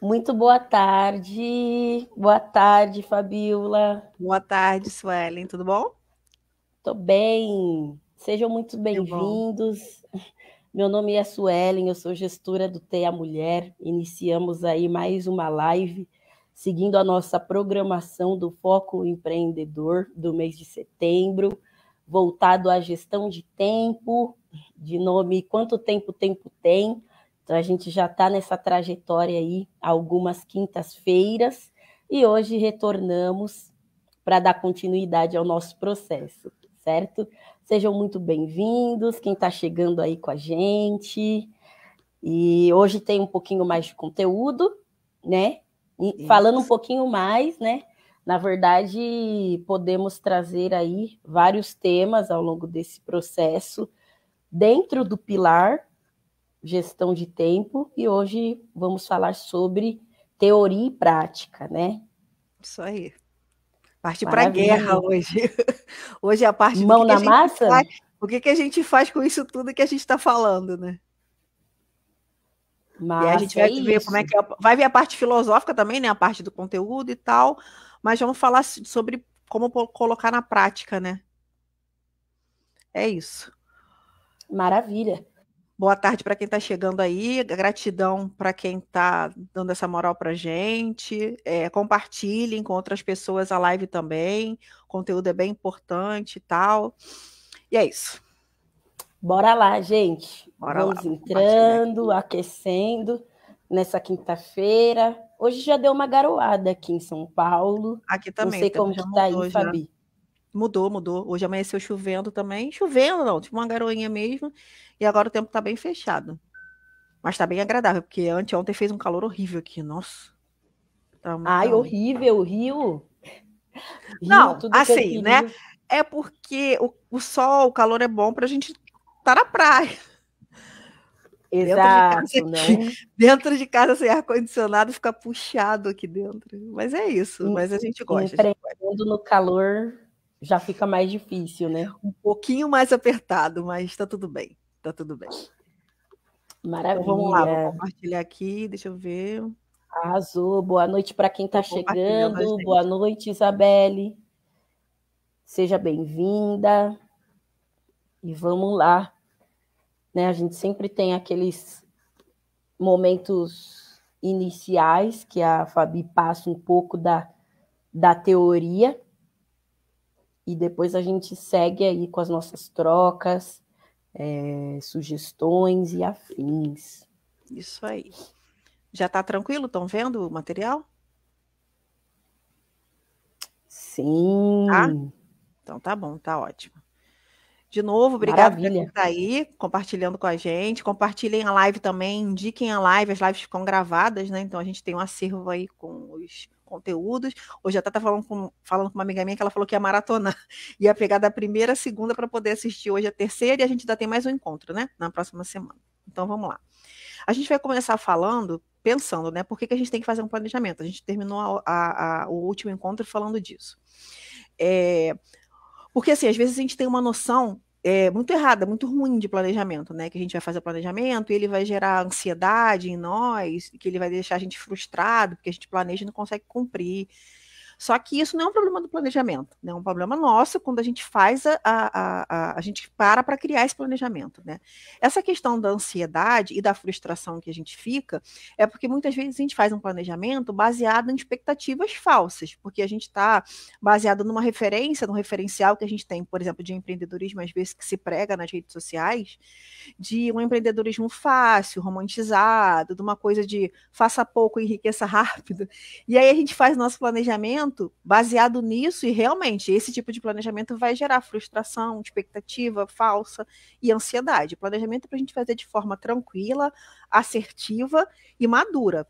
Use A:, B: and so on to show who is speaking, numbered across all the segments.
A: Muito boa tarde. Boa tarde, Fabiola. Boa tarde, Suelen. Tudo bom? Tô bem. Sejam muito bem-vindos. Meu nome é Suelen, eu sou gestora do TEA Mulher. Iniciamos aí mais uma live, seguindo a nossa programação do Foco Empreendedor do mês de setembro, voltado à gestão de tempo, de nome Quanto Tempo Tempo Tem. Então a gente já está nessa trajetória aí algumas quintas-feiras e hoje retornamos para dar continuidade ao nosso processo, certo? Sejam muito bem-vindos, quem está chegando aí com a gente. E hoje tem um pouquinho mais de conteúdo, né? E falando um pouquinho mais, né? Na verdade, podemos trazer aí vários temas ao longo desse processo dentro do pilar gestão de tempo e hoje vamos falar sobre teoria
B: e prática, né? Isso aí. Parte para a guerra hoje. Hoje é a parte Mão na massa? Faz, o que, que a gente faz com isso tudo que a gente está falando, né?
A: Massa, e a gente vai é ver isso. como é que é,
B: vai ver a parte filosófica também, né? A parte do conteúdo e tal, mas vamos falar sobre como colocar na prática, né? É isso. Maravilha. Boa tarde para quem está chegando aí, gratidão para quem está dando essa moral para gente. É, compartilhem com outras pessoas a live também, o conteúdo é bem importante e tal. E é isso. Bora lá, gente. Bora Vamos lá, entrando,
A: aquecendo nessa quinta-feira. Hoje já
B: deu uma garoada aqui em São Paulo. Aqui também. Não sei como está aí, já. Fabi. Mudou, mudou. Hoje amanheceu chovendo também. Chovendo, não, tipo uma garoinha mesmo. E agora o tempo tá bem fechado. Mas tá bem agradável, porque anteontem fez um calor horrível aqui, nossa. Tá Ai, calor. horrível, Rio.
A: Rio não, assim, né?
B: É porque o, o, sol, o calor é bom pra gente estar tá na praia. Exato, dentro de casa, né? dentro de casa sem ar-condicionado fica puxado aqui dentro. Mas é isso, mas a gente gosta. Empreendendo gente no calor já fica
A: mais difícil, né?
B: Um pouquinho mais apertado, mas está tudo bem. Está tudo bem.
A: Maravilha. Então, vamos lá, vou compartilhar aqui, deixa eu ver.
B: Arrasou.
A: Boa noite para quem está chegando. Boa noite, Isabelle. Seja bem-vinda. E vamos lá. Né, a gente sempre tem aqueles momentos iniciais que a Fabi passa um pouco da, da teoria e depois a gente segue aí com as nossas trocas, é, sugestões e afins.
B: Isso aí. Já está tranquilo? Estão vendo o material? Sim. Tá? Então tá bom, tá ótimo. De novo, obrigado Maravilha. por estar aí compartilhando com a gente. Compartilhem a live também, indiquem a live, as lives ficam gravadas, né? Então a gente tem um acervo aí com os conteúdos. Hoje a Tata falando com, falando com uma amiga minha que ela falou que ia maratonar. Ia pegar da primeira à segunda para poder assistir hoje a terceira e a gente ainda tem mais um encontro, né? Na próxima semana. Então vamos lá. A gente vai começar falando, pensando, né? Por que, que a gente tem que fazer um planejamento? A gente terminou a, a, a, o último encontro falando disso. É, porque assim, às vezes a gente tem uma noção é, muito errada, muito ruim de planejamento, né? Que a gente vai fazer o planejamento e ele vai gerar ansiedade em nós, que ele vai deixar a gente frustrado, porque a gente planeja e não consegue cumprir. Só que isso não é um problema do planejamento, né? é um problema nosso quando a gente faz a, a, a, a gente para para criar esse planejamento. Né? Essa questão da ansiedade e da frustração que a gente fica é porque muitas vezes a gente faz um planejamento baseado em expectativas falsas, porque a gente está baseado numa referência, num referencial que a gente tem, por exemplo, de empreendedorismo, às vezes que se prega nas redes sociais, de um empreendedorismo fácil, romantizado, de uma coisa de faça pouco, enriqueça rápido. E aí a gente faz nosso planejamento planejamento baseado nisso, e realmente esse tipo de planejamento vai gerar frustração, expectativa falsa e ansiedade. Planejamento é para a gente fazer de forma tranquila, assertiva e madura.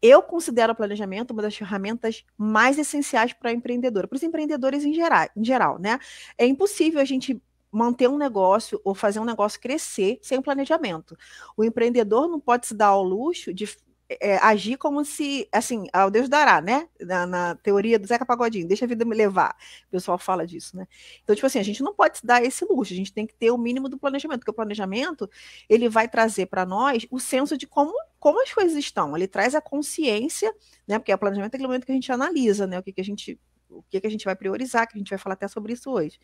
B: Eu considero o planejamento uma das ferramentas mais essenciais para empreendedor, para os empreendedores em geral, em geral, né? É impossível a gente manter um negócio ou fazer um negócio crescer sem planejamento. O empreendedor não pode se dar ao luxo de é, agir como se, assim, ao Deus dará, né? Na, na, teoria do Zeca Pagodinho, deixa a vida me levar. O pessoal fala disso, né? Então, tipo assim, a gente não pode dar esse luxo, a gente tem que ter o mínimo do planejamento, porque o planejamento, ele vai trazer para nós o senso de como, como as coisas estão, ele traz a consciência, né? Porque é o planejamento é aquele momento que a gente analisa, né? O que, que a gente o que, que a gente vai priorizar, que a gente vai falar até sobre isso hoje.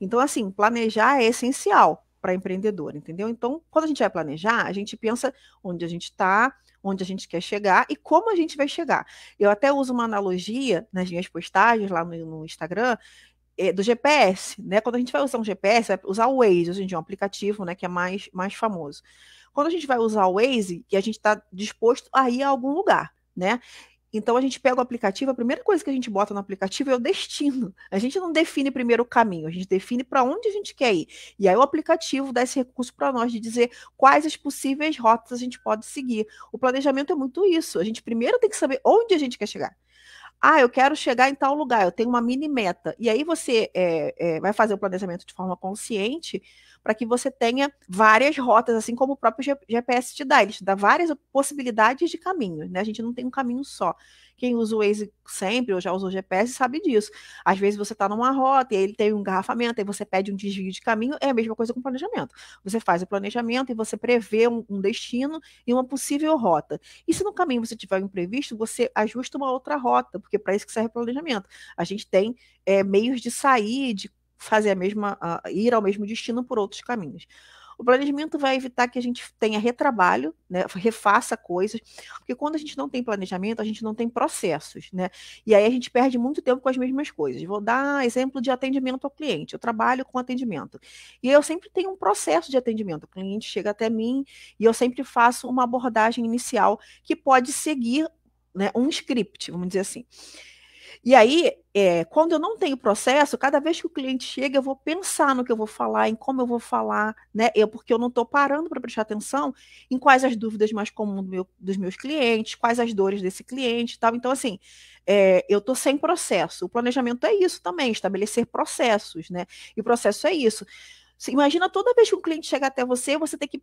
B: Então, assim, planejar é essencial, para empreendedor, entendeu? Então, quando a gente vai planejar, a gente pensa onde a gente está, onde a gente quer chegar e como a gente vai chegar. Eu até uso uma analogia nas minhas postagens lá no, no Instagram é, do GPS, né? Quando a gente vai usar um GPS, vai usar o Waze, hoje em dia é um aplicativo, né, que é mais, mais famoso. Quando a gente vai usar o Waze, que a gente está disposto a ir a algum lugar, né? Então a gente pega o aplicativo, a primeira coisa que a gente bota no aplicativo é o destino. A gente não define primeiro o caminho, a gente define para onde a gente quer ir. E aí o aplicativo dá esse recurso para nós de dizer quais as possíveis rotas a gente pode seguir. O planejamento é muito isso. A gente primeiro tem que saber onde a gente quer chegar ah, eu quero chegar em tal lugar, eu tenho uma mini meta. E aí você é, é, vai fazer o planejamento de forma consciente para que você tenha várias rotas, assim como o próprio GPS te dá. Ele te dá várias possibilidades de caminhos, né? A gente não tem um caminho só. Quem usa o Waze sempre, ou já usou GPS, sabe disso. Às vezes você está numa rota e ele tem um engarrafamento, aí você pede um desvio de caminho, é a mesma coisa com planejamento. Você faz o planejamento e você prevê um, um destino e uma possível rota. E se no caminho você tiver um imprevisto, você ajusta uma outra rota, porque para isso que serve o planejamento. A gente tem é, meios de sair, de fazer a mesma, uh, ir ao mesmo destino por outros caminhos. O planejamento vai evitar que a gente tenha retrabalho, né, refaça coisas, porque quando a gente não tem planejamento, a gente não tem processos, né? E aí a gente perde muito tempo com as mesmas coisas. Vou dar exemplo de atendimento ao cliente. Eu trabalho com atendimento. E eu sempre tenho um processo de atendimento. O cliente chega até mim e eu sempre faço uma abordagem inicial que pode seguir né, um script, vamos dizer assim. E aí, é, quando eu não tenho processo, cada vez que o cliente chega, eu vou pensar no que eu vou falar, em como eu vou falar, né? Eu, porque eu não estou parando para prestar atenção em quais as dúvidas mais comuns do meu, dos meus clientes, quais as dores desse cliente e tal. Então, assim, é, eu estou sem processo. O planejamento é isso também, estabelecer processos, né? E o processo é isso. Imagina toda vez que um cliente chega até você, você tem que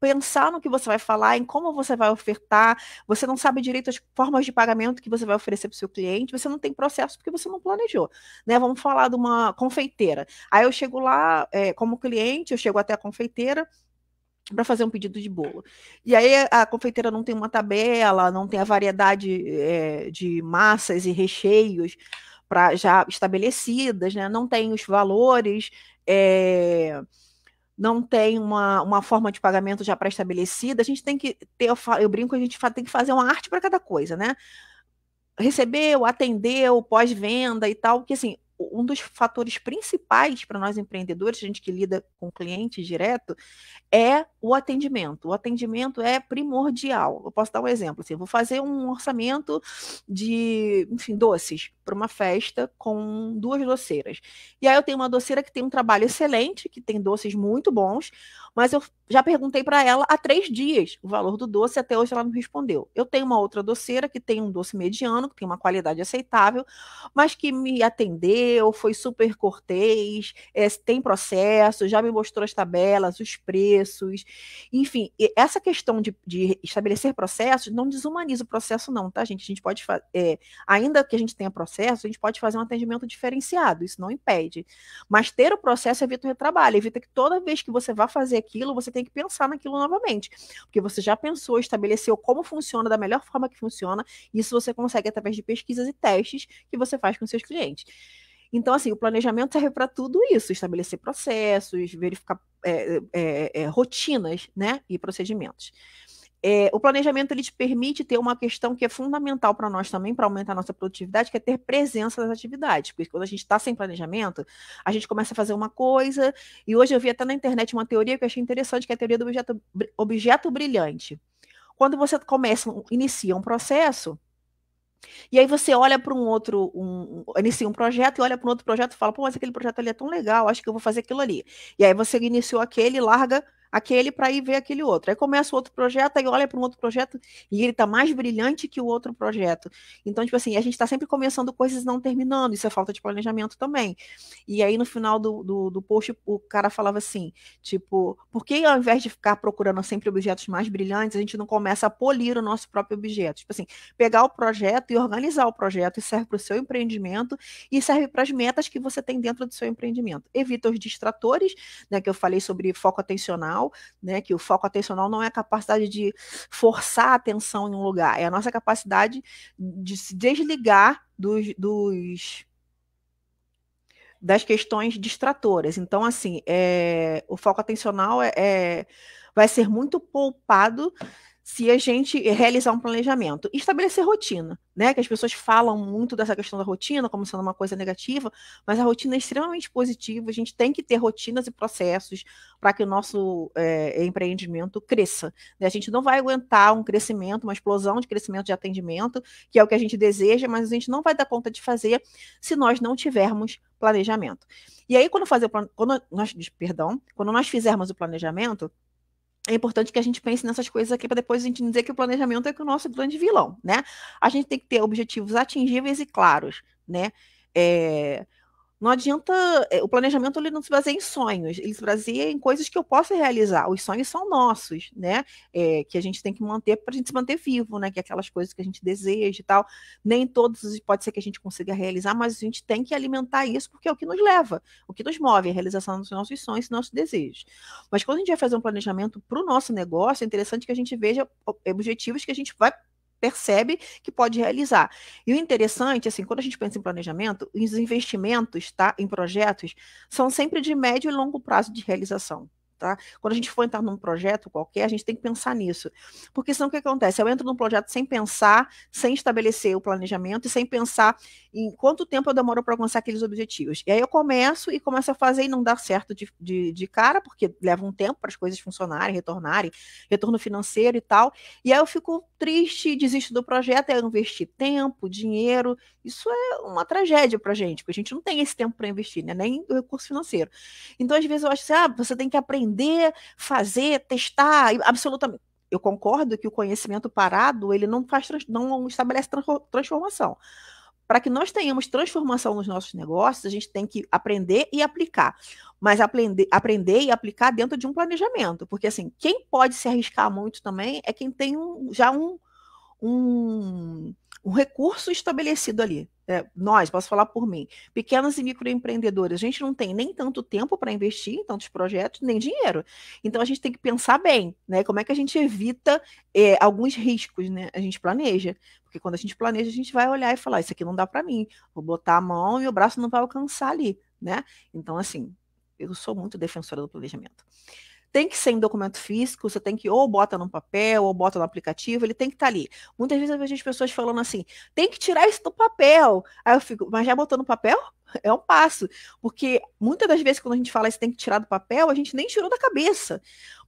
B: pensar no que você vai falar, em como você vai ofertar, você não sabe direito as formas de pagamento que você vai oferecer para o seu cliente, você não tem processo porque você não planejou, né? Vamos falar de uma confeiteira. Aí eu chego lá é, como cliente, eu chego até a confeiteira, para fazer um pedido de bolo. E aí a confeiteira não tem uma tabela, não tem a variedade é, de massas e recheios para já estabelecidas, né? não tem os valores. É não tem uma, uma forma de pagamento já pré-estabelecida, a gente tem que ter, eu, brinco, a gente tem que fazer uma arte para cada coisa, né? Recebeu, atendeu, pós-venda e tal, que assim, um dos fatores principais para nós empreendedores, a gente que lida com clientes direto, é o atendimento. O atendimento é primordial. Eu posso dar um exemplo. Assim, vou fazer um orçamento de, enfim, doces para uma festa com duas doceiras. E aí eu tenho uma doceira que tem um trabalho excelente, que tem doces muito bons, mas eu já perguntei para ela há três dias o valor do doce, até hoje ela não respondeu. Eu tenho uma outra doceira que tem um doce mediano, que tem uma qualidade aceitável, mas que me atender ou foi super cortês, é, tem processo, já me mostrou as tabelas, os preços, enfim, essa questão de, de estabelecer processos não desumaniza o processo, não, tá, gente? A gente pode é, ainda que a gente tenha processo, a gente pode fazer um atendimento diferenciado, isso não impede. Mas ter o processo evita o retrabalho, evita que toda vez que você vá fazer aquilo, você tem que pensar naquilo novamente. Porque você já pensou, estabeleceu como funciona, da melhor forma que funciona, isso você consegue através de pesquisas e testes que você faz com seus clientes. Então, assim, o planejamento serve para tudo isso: estabelecer processos, verificar é, é, é, rotinas né, e procedimentos. É, o planejamento ele te permite ter uma questão que é fundamental para nós também, para aumentar a nossa produtividade, que é ter presença nas atividades. Porque quando a gente está sem planejamento, a gente começa a fazer uma coisa. E hoje eu vi até na internet uma teoria que eu achei interessante, que é a teoria do objeto, objeto brilhante. Quando você começa, inicia um processo, e aí você olha para um outro, um, inicia um projeto e olha para um outro projeto e fala, pô, mas aquele projeto ali é tão legal, acho que eu vou fazer aquilo ali. E aí você iniciou aquele, larga aquele para ir ver aquele outro. Aí começa outro projeto, aí olha para um outro projeto e ele está mais brilhante que o outro projeto. Então, tipo assim, a gente está sempre começando coisas não terminando, isso é falta de planejamento também. E aí no final do, do, do post, o cara falava assim, tipo, por que ao invés de ficar procurando sempre objetos mais brilhantes, a gente não começa a polir o nosso próprio objeto? Tipo assim, pegar o projeto e organizar o projeto, isso serve para o seu empreendimento e serve para as metas que você tem dentro do seu empreendimento. Evita os distratores, né, que eu falei sobre foco atencional, atencional, né? Que o foco atencional não é a capacidade de forçar a atenção em um lugar, é a nossa capacidade de se desligar dos, dos das questões distratoras. Então, assim, é, o foco atencional é, é, vai ser muito poupado se a gente realizar um planejamento, estabelecer rotina, né? Que as pessoas falam muito dessa questão da rotina como sendo uma coisa negativa, mas a rotina é extremamente positiva. A gente tem que ter rotinas e processos para que o nosso é, empreendimento cresça. Né? A gente não vai aguentar um crescimento, uma explosão de crescimento de atendimento, que é o que a gente deseja, mas a gente não vai dar conta de fazer se nós não tivermos planejamento. E aí, quando fazer, quando nós, perdão, quando nós fizermos o planejamento é importante que a gente pense nessas coisas aqui para depois a gente dizer que o planejamento é que o nosso grande vilão, né? A gente tem que ter objetivos atingíveis e claros, né? É, não adianta. Eh, o planejamento ele não se baseia em sonhos, ele se baseia em coisas que eu posso realizar. Os sonhos são nossos, né? É, que a gente tem que manter para a gente se manter vivo, né? Que é aquelas coisas que a gente deseja e tal. Nem todos pode ser que a gente consiga realizar, mas a gente tem que alimentar isso porque é o que nos leva, o que nos move, a realização dos nossos sonhos e nossos desejos. Mas quando a gente vai fazer um planejamento para o nosso negócio, é interessante que a gente veja objetivos que a gente vai percebe que pode realizar. E o interessante, assim, quando a gente pensa em planejamento, os investimentos, tá, em projetos, são sempre de médio e longo prazo de realização. Tá? Quando a gente for entrar num projeto qualquer, a gente tem que pensar nisso. Porque senão o que acontece? Eu entro num projeto sem pensar, sem estabelecer o planejamento e sem pensar em quanto tempo eu demoro para alcançar aqueles objetivos. E aí eu começo e começo a fazer e não dá certo de, de, de cara, porque leva um tempo para as coisas funcionarem, retornarem, retorno financeiro e tal. E aí eu fico triste, desisto do projeto, é eu investi tempo, dinheiro. Isso é uma tragédia para a gente, porque a gente não tem esse tempo para investir, né? nem recurso financeiro. Então, às vezes, eu acho assim, ah, você tem que aprender aprender, fazer, testar, absolutamente. Eu concordo que o conhecimento parado ele não faz não estabelece transformação. Para que nós tenhamos transformação nos nossos negócios, a gente tem que aprender e aplicar. Mas aprender, aprender e aplicar dentro de um planejamento. Porque, assim, quem pode se arriscar muito também é quem tem um, já um, um, um recurso estabelecido ali é, nós, posso falar por mim, pequenas e microempreendedoras, a gente não tem nem tanto tempo para investir em tantos projetos, nem dinheiro. Então a gente tem que pensar bem, né? Como é que a gente evita é, alguns riscos, né? A gente planeja. Porque quando a gente planeja, a gente vai olhar e falar, isso aqui não dá para mim, vou botar a mão e o braço não vai alcançar ali, né? Então, assim, eu sou muito defensora do planejamento tem que ser em documento físico, você tem que ou bota no papel, ou bota no aplicativo, ele tem que estar tá ali. Muitas vezes eu vejo as pessoas falando assim, tem que tirar isso do papel. Aí eu fico, mas já botou no papel? É um passo. Porque muitas das vezes quando a gente fala isso tem que tirar do papel, a gente nem tirou da cabeça.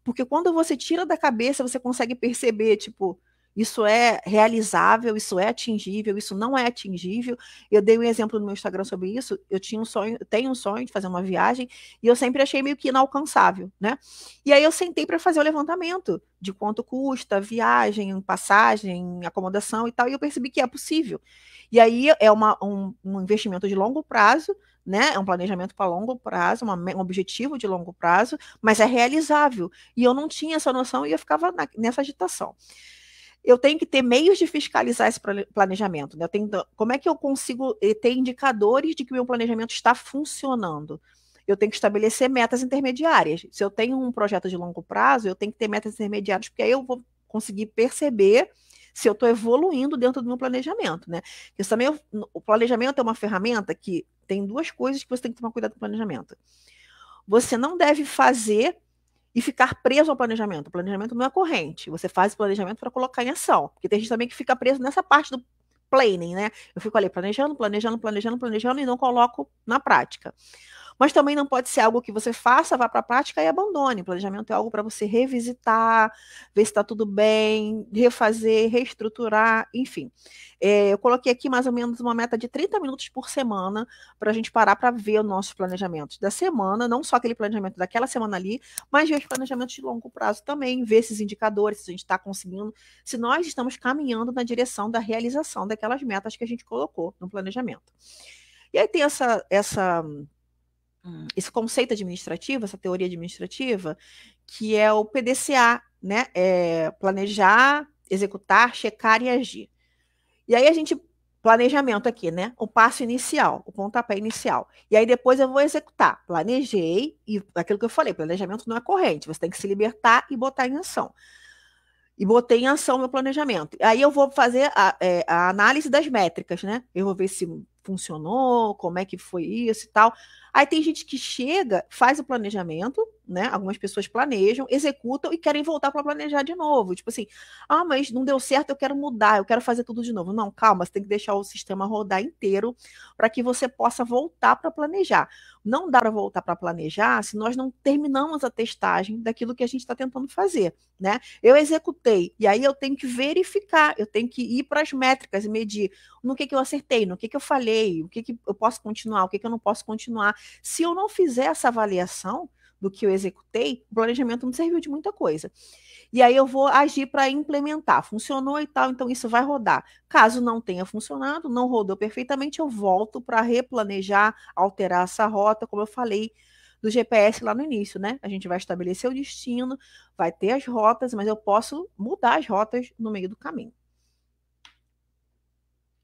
B: Porque quando você tira da cabeça, você consegue perceber, tipo, isso é realizável, isso é atingível, isso não é atingível. Eu dei um exemplo no meu Instagram sobre isso. Eu tinha um sonho, tenho um sonho de fazer uma viagem e eu sempre achei meio que inalcançável, né? E aí eu sentei para fazer o levantamento de quanto custa viagem, passagem, acomodação e tal, e eu percebi que é possível. E aí é uma, um, um investimento de longo prazo, né? É um planejamento para longo prazo, uma, um objetivo de longo prazo, mas é realizável. E eu não tinha essa noção e eu ficava na, nessa agitação eu tenho que ter meios de fiscalizar esse planejamento. Né? Tenho, como é que eu consigo eh, ter indicadores de que meu planejamento está funcionando? Eu tenho que estabelecer metas intermediárias. Se eu tenho um projeto de longo prazo, eu tenho que ter metas intermediárias, porque aí eu vou conseguir perceber se eu estou evoluindo dentro do meu planejamento, né? Isso também, o planejamento é uma ferramenta que tem duas coisas que você tem que tomar cuidado com o planejamento. Você não deve fazer e ficar preso ao planejamento. O planejamento não é corrente. Você faz o planejamento para colocar em ação. Porque tem gente também que fica preso nessa parte do planning, né? Eu fico ali planejando, planejando, planejando, planejando e não coloco na prática mas também não pode ser algo que você faça, vá para a prática e abandone. O planejamento é algo para você revisitar, ver se está tudo bem, refazer, reestruturar, enfim. É, eu coloquei aqui mais ou menos uma meta de 30 minutos por semana para a gente parar para ver o nosso planejamento da semana, não só aquele planejamento daquela semana ali, mas ver os planejamentos de longo prazo também, ver esses indicadores, se a gente está conseguindo, se nós estamos caminhando na direção da realização daquelas metas que a gente colocou no planejamento. E aí tem essa, essa Hum. esse conceito administrativo, essa teoria administrativa, que é o PDCA, né? É planejar, executar, checar e agir. E aí a gente planejamento aqui, né? O passo inicial, o pontapé inicial. E aí depois eu vou executar. Planejei e aquilo que eu falei, planejamento não é corrente, você tem que se libertar e botar em ação. E botei em ação o meu planejamento. Aí eu vou fazer a, é, a análise das métricas, né? Eu vou ver se funcionou, como é que foi isso e tal. Aí tem gente que chega, faz o planejamento, né? Algumas pessoas planejam, executam e querem voltar para planejar de novo. Tipo assim, ah, mas não deu certo, eu quero mudar, eu quero fazer tudo de novo. Não, calma, você tem que deixar o sistema rodar inteiro para que você possa voltar para planejar. Não dá para voltar para planejar se nós não terminamos a testagem daquilo que a gente está tentando fazer, né? Eu executei e aí eu tenho que verificar, eu tenho que ir para as métricas e medir no que, que eu acertei, no que, que eu falei, o que, que eu posso continuar, o que, que eu não posso continuar. Se eu não fizer essa avaliação, do que eu executei, o planejamento não serviu de muita coisa. E aí eu vou agir para implementar. Funcionou e tal, então isso vai rodar. Caso não tenha funcionado, não rodou perfeitamente, eu volto para replanejar, alterar essa rota, como eu falei do GPS lá no início, né? A gente vai estabelecer o destino, vai ter as rotas, mas eu posso mudar as rotas no meio do caminho.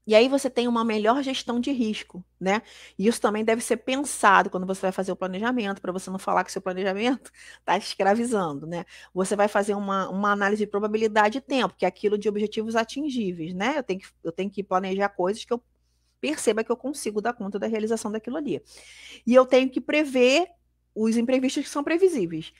B: E aí você tem uma melhor gestão de risco, né? E isso também deve ser pensado quando você vai fazer o planejamento, para você não falar que seu planejamento está te escravizando, né? Você vai fazer uma, uma análise de probabilidade e tempo, que é aquilo de objetivos atingíveis, né? Eu tenho que, eu tenho que planejar coisas que eu perceba que eu consigo dar conta da realização daquilo ali. E eu tenho que prever os imprevistos que são previsíveis.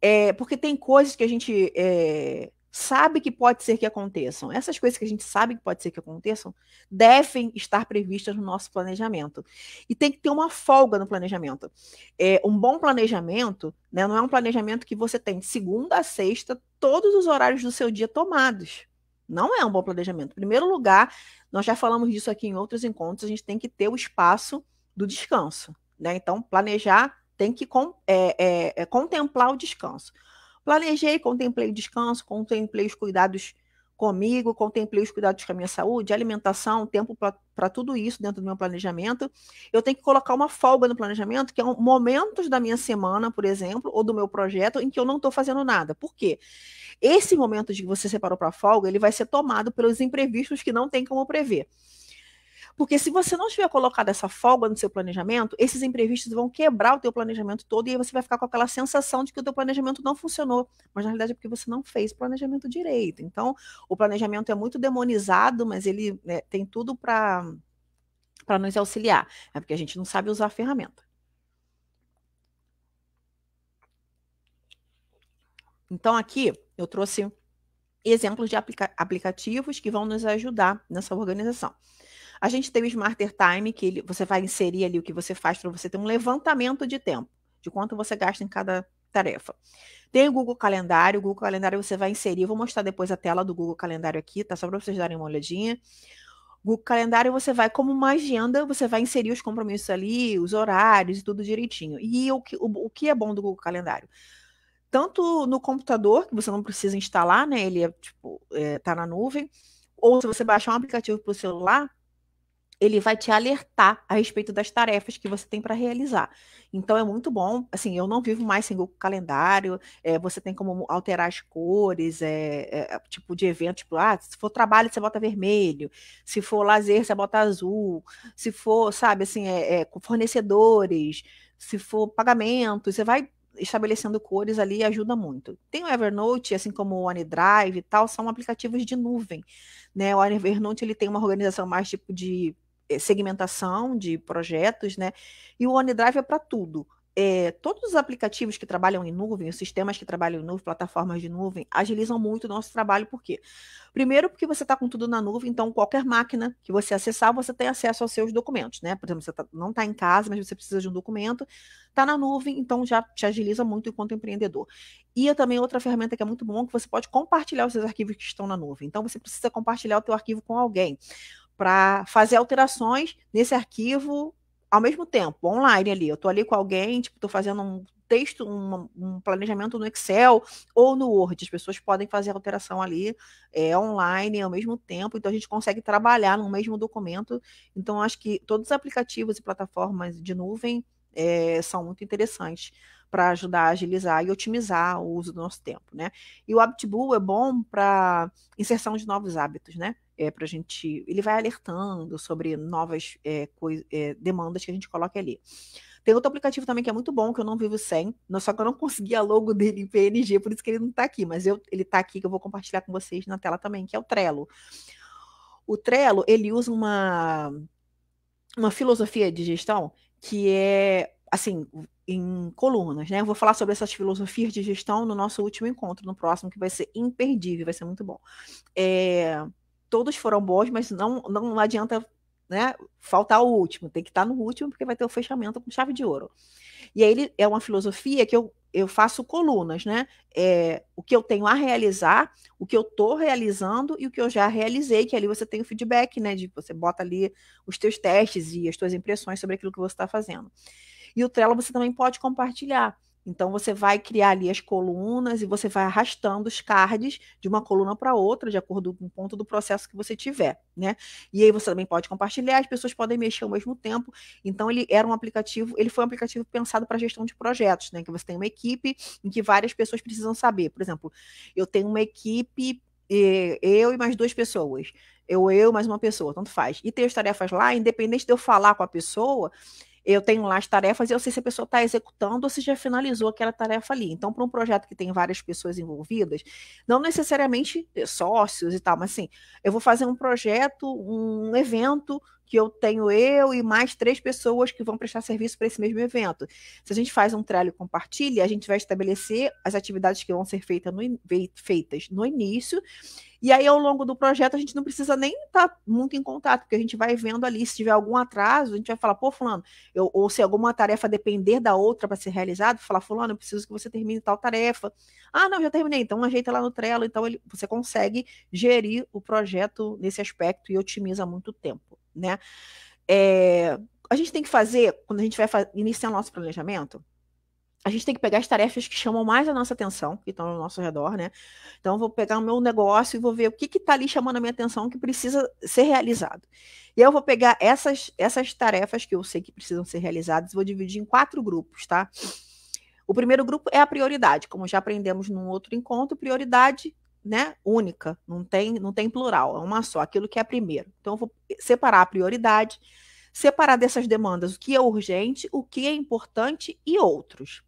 B: É, porque tem coisas que a gente. É, sabe que pode ser que aconteçam. Essas coisas que a gente sabe que pode ser que aconteçam devem estar previstas no nosso planejamento. E tem que ter uma folga no planejamento. É, um bom planejamento né, não é um planejamento que você tem de segunda a sexta todos os horários do seu dia tomados. Não é um bom planejamento. Em primeiro lugar, nós já falamos disso aqui em outros encontros, a gente tem que ter o espaço do descanso. Né? Então, planejar tem que é, é, é, contemplar o descanso. Planejei, contemplei descanso, contemplei os cuidados comigo, contemplei os cuidados com a minha saúde, alimentação, tempo para tudo isso dentro do meu planejamento. Eu tenho que colocar uma folga no planejamento, que é um, momentos da minha semana, por exemplo, ou do meu projeto, em que eu não estou fazendo nada. Por quê? Esse momento de que você separou para folga, ele vai ser tomado pelos imprevistos que não tem como prever. Porque se você não tiver colocado essa folga no seu planejamento, esses imprevistos vão quebrar o teu planejamento todo e aí você vai ficar com aquela sensação de que o teu planejamento não funcionou, mas na realidade é porque você não fez planejamento direito. Então, o planejamento é muito demonizado, mas ele né, tem tudo para para nos auxiliar. É porque a gente não sabe usar a ferramenta. Então, aqui eu trouxe exemplos de aplica aplicativos que vão nos ajudar nessa organização. A gente tem o Smarter Time, que ele, você vai inserir ali o que você faz para você ter um levantamento de tempo, de quanto você gasta em cada tarefa. Tem o Google Calendário, o Google Calendário você vai inserir, vou mostrar depois a tela do Google Calendário aqui, tá? Só para vocês darem uma olhadinha. Google Calendário você vai, como uma agenda, você vai inserir os compromissos ali, os horários e tudo direitinho. E o que, o, o que é bom do Google Calendário? Tanto no computador, que você não precisa instalar, né? Ele é, tipo, é, tá na nuvem, ou se você baixar um aplicativo para o celular, ele vai te alertar a respeito das tarefas que você tem para realizar. Então é muito bom. Assim, eu não vivo mais sem o Calendário. É, você tem como alterar as cores, é, é, tipo de evento, tipo, ah, se for trabalho você bota vermelho, se for lazer você bota azul, se for, sabe, assim, com fornecedores, se for pagamento, você vai estabelecendo cores ali e ajuda muito. Tem o Evernote, assim como o OneDrive e tal, são aplicativos de nuvem, né? O Evernote ele tem uma organização mais tipo de eh, segmentação de projetos, né? E o OneDrive é para tudo. É, todos os aplicativos que trabalham em nuvem, os sistemas que trabalham em nuvem, plataformas de nuvem, agilizam muito o nosso trabalho, por quê? Primeiro, porque você está com tudo na nuvem, então qualquer máquina que você acessar, você tem acesso aos seus documentos, né? Por exemplo, você tá, não está em casa, mas você precisa de um documento, está na nuvem, então já te agiliza muito enquanto empreendedor. E é também outra ferramenta que é muito bom, que você pode compartilhar os seus arquivos que estão na nuvem. Então, você precisa compartilhar o teu arquivo com alguém para fazer alterações nesse arquivo ao mesmo tempo, online ali. Eu estou ali com alguém, tipo, estou fazendo um texto, um, um, planejamento no Excel ou no Word. As pessoas podem fazer alteração ali é, online ao mesmo tempo, então a gente consegue trabalhar no mesmo documento. Então, acho que todos os aplicativos e plataformas de nuvem é, são muito interessantes para ajudar a agilizar e otimizar o uso do nosso tempo, né? E o Habitbull é bom para inserção de novos hábitos, né? é, eh, para a gente. Ele vai alertando sobre novas é, é, demandas que a gente coloca ali. Tem outro aplicativo também que é muito bom, que eu não vivo sem, só que eu não consegui a logo dele em PNG, por isso que ele não está aqui, mas eu, ele está aqui que eu vou compartilhar com vocês na tela também, que é o Trello. O Trello, ele usa uma, uma filosofia de gestão que é, assim, em colunas, né? Eu vou falar sobre essas filosofias de gestão no nosso último encontro, no próximo, que vai ser imperdível, vai ser muito bom. É, todos foram bons, mas não, não adianta né, faltar o último, tem que estar no último, porque vai ter o fechamento com chave de ouro. E aí ele, é uma filosofia que eu, eu faço colunas, né? É, o que eu tenho a realizar, o que eu estou realizando e o que eu já realizei, que ali você tem o feedback, né? De, você bota ali os teus testes e as tuas impressões sobre aquilo que você está fazendo. E o Trello você também pode compartilhar. Então você vai criar ali as colunas e você vai arrastando os cards de uma coluna para outra, de acordo com o ponto do processo que você tiver, né? E aí você também pode compartilhar, as pessoas podem mexer ao mesmo tempo. Então ele era um aplicativo, ele foi um aplicativo pensado para gestão de projetos, né? Que você tem uma equipe em que várias pessoas precisam saber. Por exemplo, eu tenho uma equipe eu e mais duas pessoas. Eu, eu, mais uma pessoa, tanto faz. E tem as tarefas lá, independente de eu falar com a pessoa, eu tenho lá as tarefas e eu sei se a pessoa está executando ou se já finalizou aquela tarefa ali. Então, para um projeto que tem várias pessoas envolvidas, não necessariamente sócios e tal, mas assim, eu vou fazer um projeto, um evento que eu tenho eu e mais três pessoas que vão prestar serviço para esse mesmo evento. Se a gente faz um e compartilha, a gente vai estabelecer as atividades que vão ser feita no, feitas no início. E aí, ao longo do projeto, a gente não precisa nem estar tá muito em contato, porque a gente vai vendo ali. Se tiver algum atraso, a gente vai falar, pô, Fulano, eu, ou se alguma tarefa depender da outra para ser realizada, falar, Fulano, eu preciso que você termine tal tarefa. Ah, não, já terminei, então ajeita lá no Trello. Então, ele, você consegue gerir o projeto nesse aspecto e otimiza muito o tempo né? É, a gente tem que fazer, quando a gente vai iniciar o nosso planejamento, a gente tem que pegar as tarefas que chamam mais a nossa atenção, que estão ao nosso redor, né? Então, vou pegar o meu negócio e vou ver o que está ali chamando a minha atenção que precisa ser realizado. E eu vou pegar essas, essas tarefas que eu sei que precisam ser realizadas e vou dividir em quatro grupos, tá? O primeiro grupo é a prioridade, como já aprendemos num outro encontro, prioridade né, única, não tem, não tem plural, é uma só, aquilo que é primeiro. Então, eu vou separar a prioridade, separar dessas demandas o que é urgente, o que é importante e outros.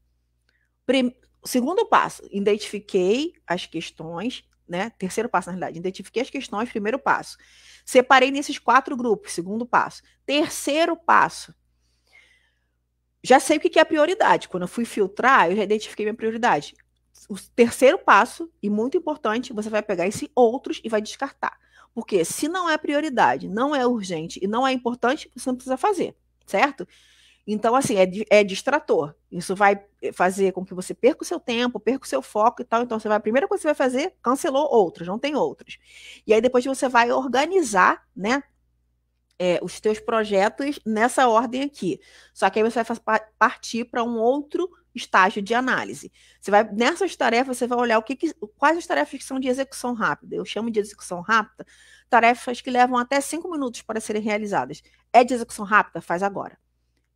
B: Prime... Segundo passo, identifiquei as questões, né? Terceiro passo, na realidade, identifiquei as questões, primeiro passo. Separei nesses quatro grupos, segundo passo. Terceiro passo, já sei o que é prioridade. Quando eu fui filtrar, eu já identifiquei minha prioridade o terceiro passo, e muito importante, você vai pegar esse outros e vai descartar. Porque se não é prioridade, não é urgente e não é importante, você não precisa fazer, certo? Então, assim, é, é distrator. Isso vai fazer com que você perca o seu tempo, perca o seu foco e tal. Então, você vai, a primeira coisa que você vai fazer, cancelou outros, não tem outros. E aí depois você vai organizar, né? É, os teus projetos nessa ordem aqui. Só que aí você vai partir para um outro estágio de análise. Você vai nessas tarefas você vai olhar o que, que, quais as tarefas que são de execução rápida. Eu chamo de execução rápida tarefas que levam até cinco minutos para serem realizadas. É de execução rápida, faz agora.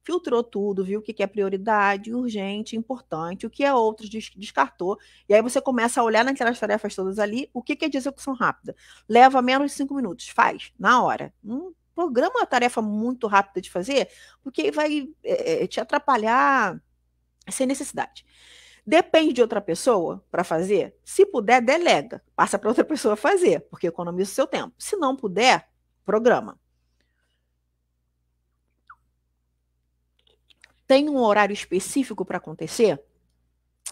B: Filtrou tudo, viu o que, que é prioridade, urgente, importante, o que é outro, descartou. E aí você começa a olhar naquelas tarefas todas ali, o que, que é de execução rápida. Leva menos de cinco minutos, faz, na hora. programa a tarefa muito rápida de fazer, porque vai é, é, te atrapalhar sem necessidade. Depende de outra pessoa para fazer? Se puder, delega. Passa para outra pessoa fazer, porque economiza o seu tempo. Se não puder, programa. Tem um horário específico para acontecer?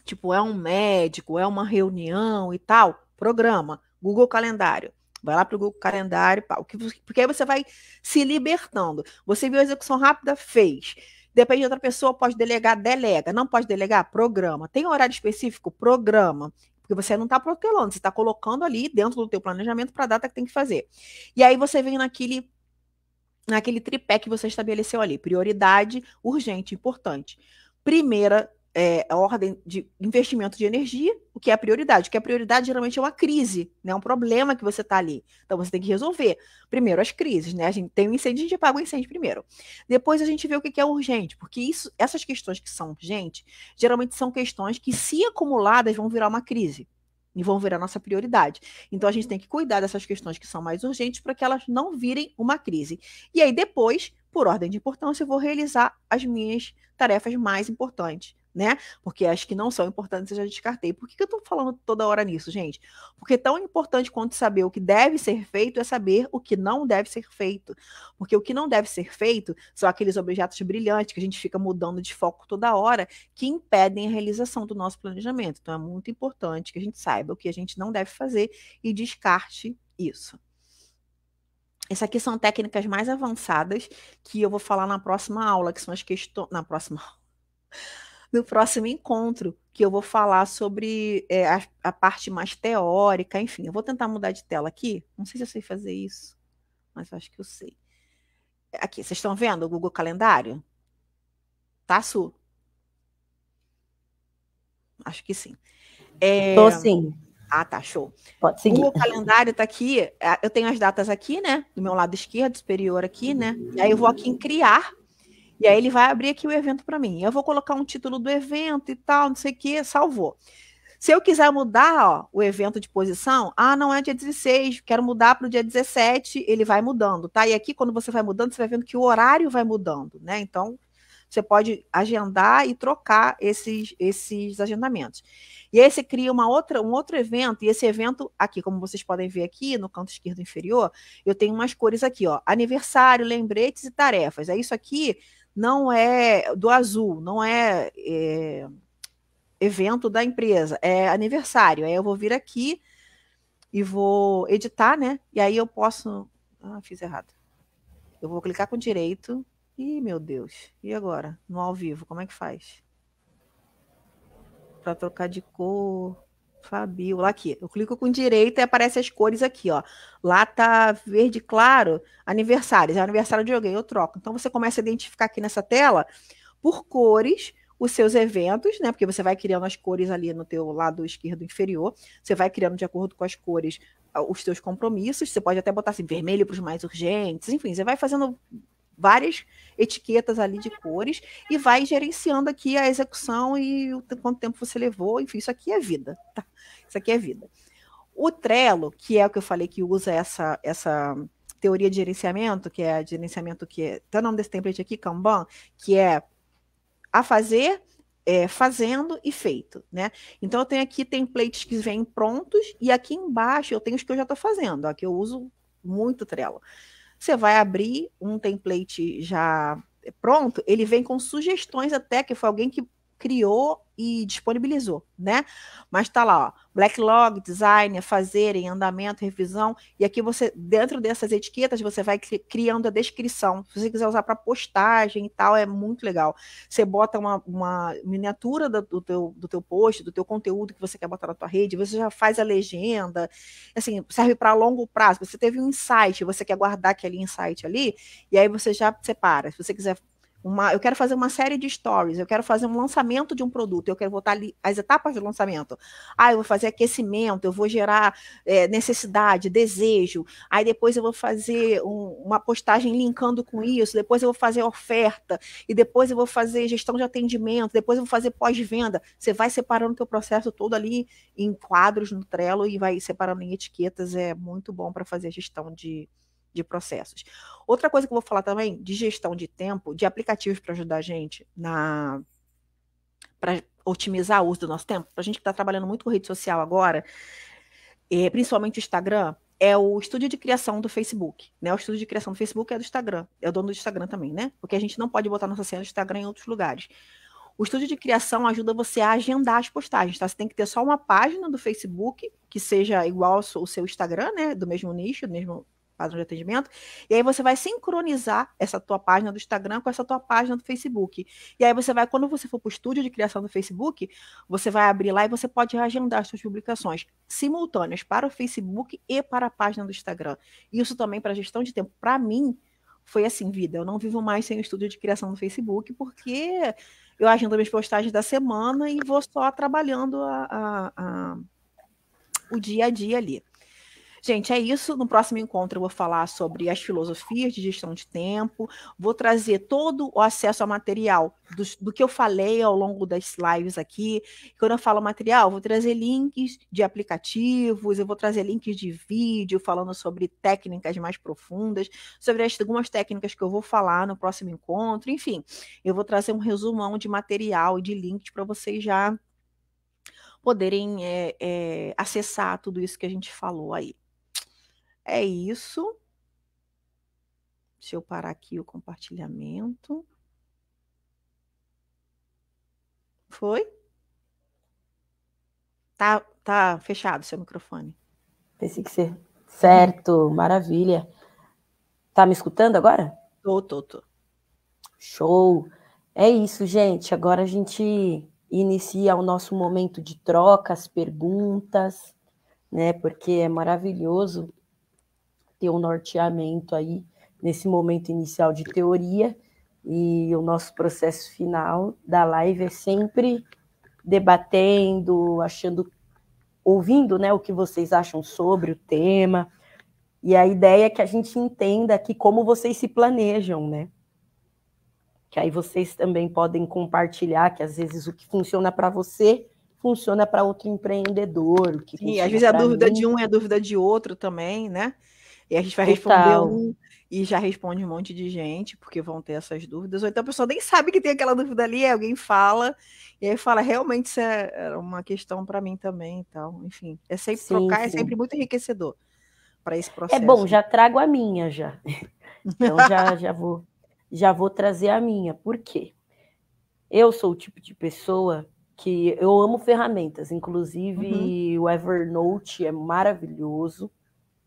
B: Tipo, é um médico, é uma reunião e tal? Programa. Google Calendário. Vai lá para o Google Calendário, pá, porque aí você vai se libertando. Você viu a execução rápida? Fez. Depende de outra pessoa, pode delegar, delega. Não pode delegar, programa. Tem horário específico? Programa. Porque você não está protelando, você está colocando ali dentro do teu planejamento para a data que tem que fazer. E aí você vem naquele naquele tripé que você estabeleceu ali, prioridade, urgente, importante. Primeira é, a ordem de investimento de energia, o que é a prioridade. O que é a prioridade geralmente é uma crise, né? É um problema que você está ali. Então você tem que resolver. Primeiro as crises, né? A gente tem um incêndio, a gente apaga o incêndio primeiro. Depois a gente vê o que é urgente, porque isso, essas questões que são urgentes, geralmente são questões que, se acumuladas, vão virar uma crise e vão virar nossa prioridade. Então a gente tem que cuidar dessas questões que são mais urgentes para que elas não virem uma crise. E aí depois, por ordem de importância, eu vou realizar as minhas tarefas mais importantes né? Porque acho que não são importantes eu já descartei. Por que, que eu estou falando toda hora nisso, gente? Porque tão importante quanto saber o que deve ser feito é saber o que não deve ser feito. Porque o que não deve ser feito são aqueles objetos brilhantes que a gente fica mudando de foco toda hora que impedem a realização do nosso planejamento. Então é muito importante que a gente saiba o que a gente não deve fazer e descarte isso. Essas aqui são técnicas mais avançadas que eu vou falar na próxima aula, que são as questões. Na próxima aula no próximo encontro, que eu vou falar sobre é, a, a, parte mais teórica, enfim. Eu vou tentar mudar de tela aqui. Não sei se eu sei fazer isso, mas acho que eu sei. Aqui, vocês estão vendo o Google Calendário? Tá, Su? Acho que sim. É... sim. Ah, tá, show. Pode seguir. O calendário está aqui, é, eu tenho as datas aqui, né? Do meu lado esquerdo, superior aqui, né? E aí eu vou aqui em criar e aí ele vai abrir aqui o evento para mim. Eu vou colocar um título do evento e tal, não sei o que, salvou. Se eu quiser mudar ó, o evento de posição, ah, não é dia 16, quero mudar para o dia 17, ele vai mudando, tá? E aqui, quando você vai mudando, você vai vendo que o horário vai mudando, né? Então, você pode agendar e trocar esses, esses agendamentos. E aí você cria uma outra, um outro evento, e esse evento aqui, como vocês podem ver aqui no canto esquerdo inferior, eu tenho umas cores aqui, ó, aniversário, lembretes e tarefas. É isso aqui, não é do azul, não é, é evento da empresa, é aniversário. Aí eu vou vir aqui e vou editar, né? E aí eu posso. Ah, fiz errado. Eu vou clicar com direito. Ih, meu Deus. E agora? No ao vivo, como é que faz? Para trocar de cor. Fabiola, aqui. Eu clico com direita e aparece as cores aqui, ó. Lá tá verde claro, aniversários. É aniversário de alguém, eu troco. Então você começa a identificar aqui nessa tela por cores os seus eventos, né? Porque você vai criando as cores ali no teu lado esquerdo inferior. Você vai criando de acordo com as cores ah, os seus compromissos. Você pode até botar assim vermelho para os mais urgentes. Enfim, você vai fazendo várias etiquetas ali de cores e vai gerenciando aqui a execução e o, quanto tempo você levou, enfim, isso aqui é vida, tá? Isso aqui é vida. O Trello, que é o que eu falei que usa essa essa teoria de gerenciamento, que é gerenciamento que é, tá o nome desse template aqui, Kanban, que é a fazer, é, fazendo e feito, né? Então eu tenho aqui templates que vêm prontos e aqui embaixo eu tenho os que eu já estou fazendo, ó, que eu uso muito Trello. Você vai abrir um template já pronto, ele vem com sugestões até que foi alguém que criou e disponibilizou, né? Mas tá lá, ó, backlog, design, fazer, em andamento, revisão, e aqui você, dentro dessas etiquetas, você vai criando a descrição. Se você quiser usar para postagem e tal, é muito legal. Você bota uma, uma miniatura do, do, teu, do teu post, do teu conteúdo que você quer botar na tua rede, você já faz a legenda, assim, serve para longo prazo. Você teve um insight, você quer guardar aquele insight ali, e aí você já separa. Se você quiser uma, eu quero fazer uma série de stories, eu quero fazer um lançamento de um produto, eu quero botar ali as etapas do lançamento. Ah, eu vou fazer aquecimento, eu vou gerar é, necessidade, desejo, aí depois eu vou fazer um, uma postagem linkando com isso, depois eu vou fazer oferta, e depois eu vou fazer gestão de atendimento, depois eu vou fazer pós-venda. Você vai separando o teu processo todo ali em quadros no Trello e vai separando em etiquetas, é muito bom para fazer gestão de, de processos. Outra coisa que eu vou falar também de gestão de tempo, de aplicativos para ajudar a gente na para otimizar o uso do nosso tempo. Para a gente que está trabalhando muito com rede social agora, é, principalmente o Instagram, é o estúdio de criação do Facebook, né? O estúdio de criação do Facebook é do Instagram, é o dono do Instagram também, né? Porque a gente não pode botar nossa cena do Instagram em outros lugares. O estúdio de criação ajuda você a agendar as postagens, tá? Você tem que ter só uma página do Facebook que seja igual ao seu, o seu Instagram, né? Do mesmo nicho, do mesmo página de atendimento, e aí você vai sincronizar essa tua página do Instagram com essa tua página do Facebook. E aí você vai, quando você for para o estúdio de criação do Facebook, você vai abrir lá e você pode agendar as suas publicações simultâneas para o Facebook e para a página do Instagram. Isso também para gestão de tempo. Para mim, foi assim, vida. Eu não vivo mais sem o estúdio de criação do Facebook, porque eu agendo minhas postagens da semana e vou só trabalhando a, a, a, o dia a dia ali. Gente, é isso. No próximo encontro eu vou falar sobre as filosofias de gestão de tempo, vou trazer todo o acesso ao material do, do que eu falei ao longo das lives aqui. Quando eu falo material, vou trazer links de aplicativos, eu vou trazer links de vídeo falando sobre técnicas mais profundas, sobre as, algumas técnicas que eu vou falar no próximo encontro, enfim. Eu vou trazer um resumão de material e de links para vocês já poderem é, é, acessar tudo isso que a gente falou aí. É isso. Deixa eu parar aqui o compartilhamento. Foi? Tá, tá fechado seu microfone.
A: Pensei que ser. Certo, maravilha. Tá me escutando agora? Tô, tô, tô. Show. É isso, gente. Agora a gente inicia o nosso momento de trocas, perguntas, né? Porque é maravilhoso ter um norteamento aí nesse momento inicial de teoria e o nosso processo final da live é sempre debatendo, achando, ouvindo, né, o que vocês acham sobre o tema. E a ideia é que a gente entenda aqui como vocês se planejam, né? Que aí vocês também podem compartilhar que às vezes o que funciona para você funciona para outro empreendedor. O que Sim, às vezes a dúvida mim. de um
B: é a dúvida de outro também, né? E a gente vai responder um e já responde um monte de gente, porque vão ter essas dúvidas. Ou então a pessoa nem sabe que tem aquela dúvida ali, alguém fala, e aí fala, realmente isso é uma questão para mim também. Então, enfim, é sempre sim, trocar, é sim. é sempre muito enriquecedor para esse processo. É bom, já
A: trago a minha já. Então já, já, vou, já vou trazer a minha. Por quê? Eu sou o tipo de pessoa que eu amo ferramentas, inclusive uhum. o Evernote é maravilhoso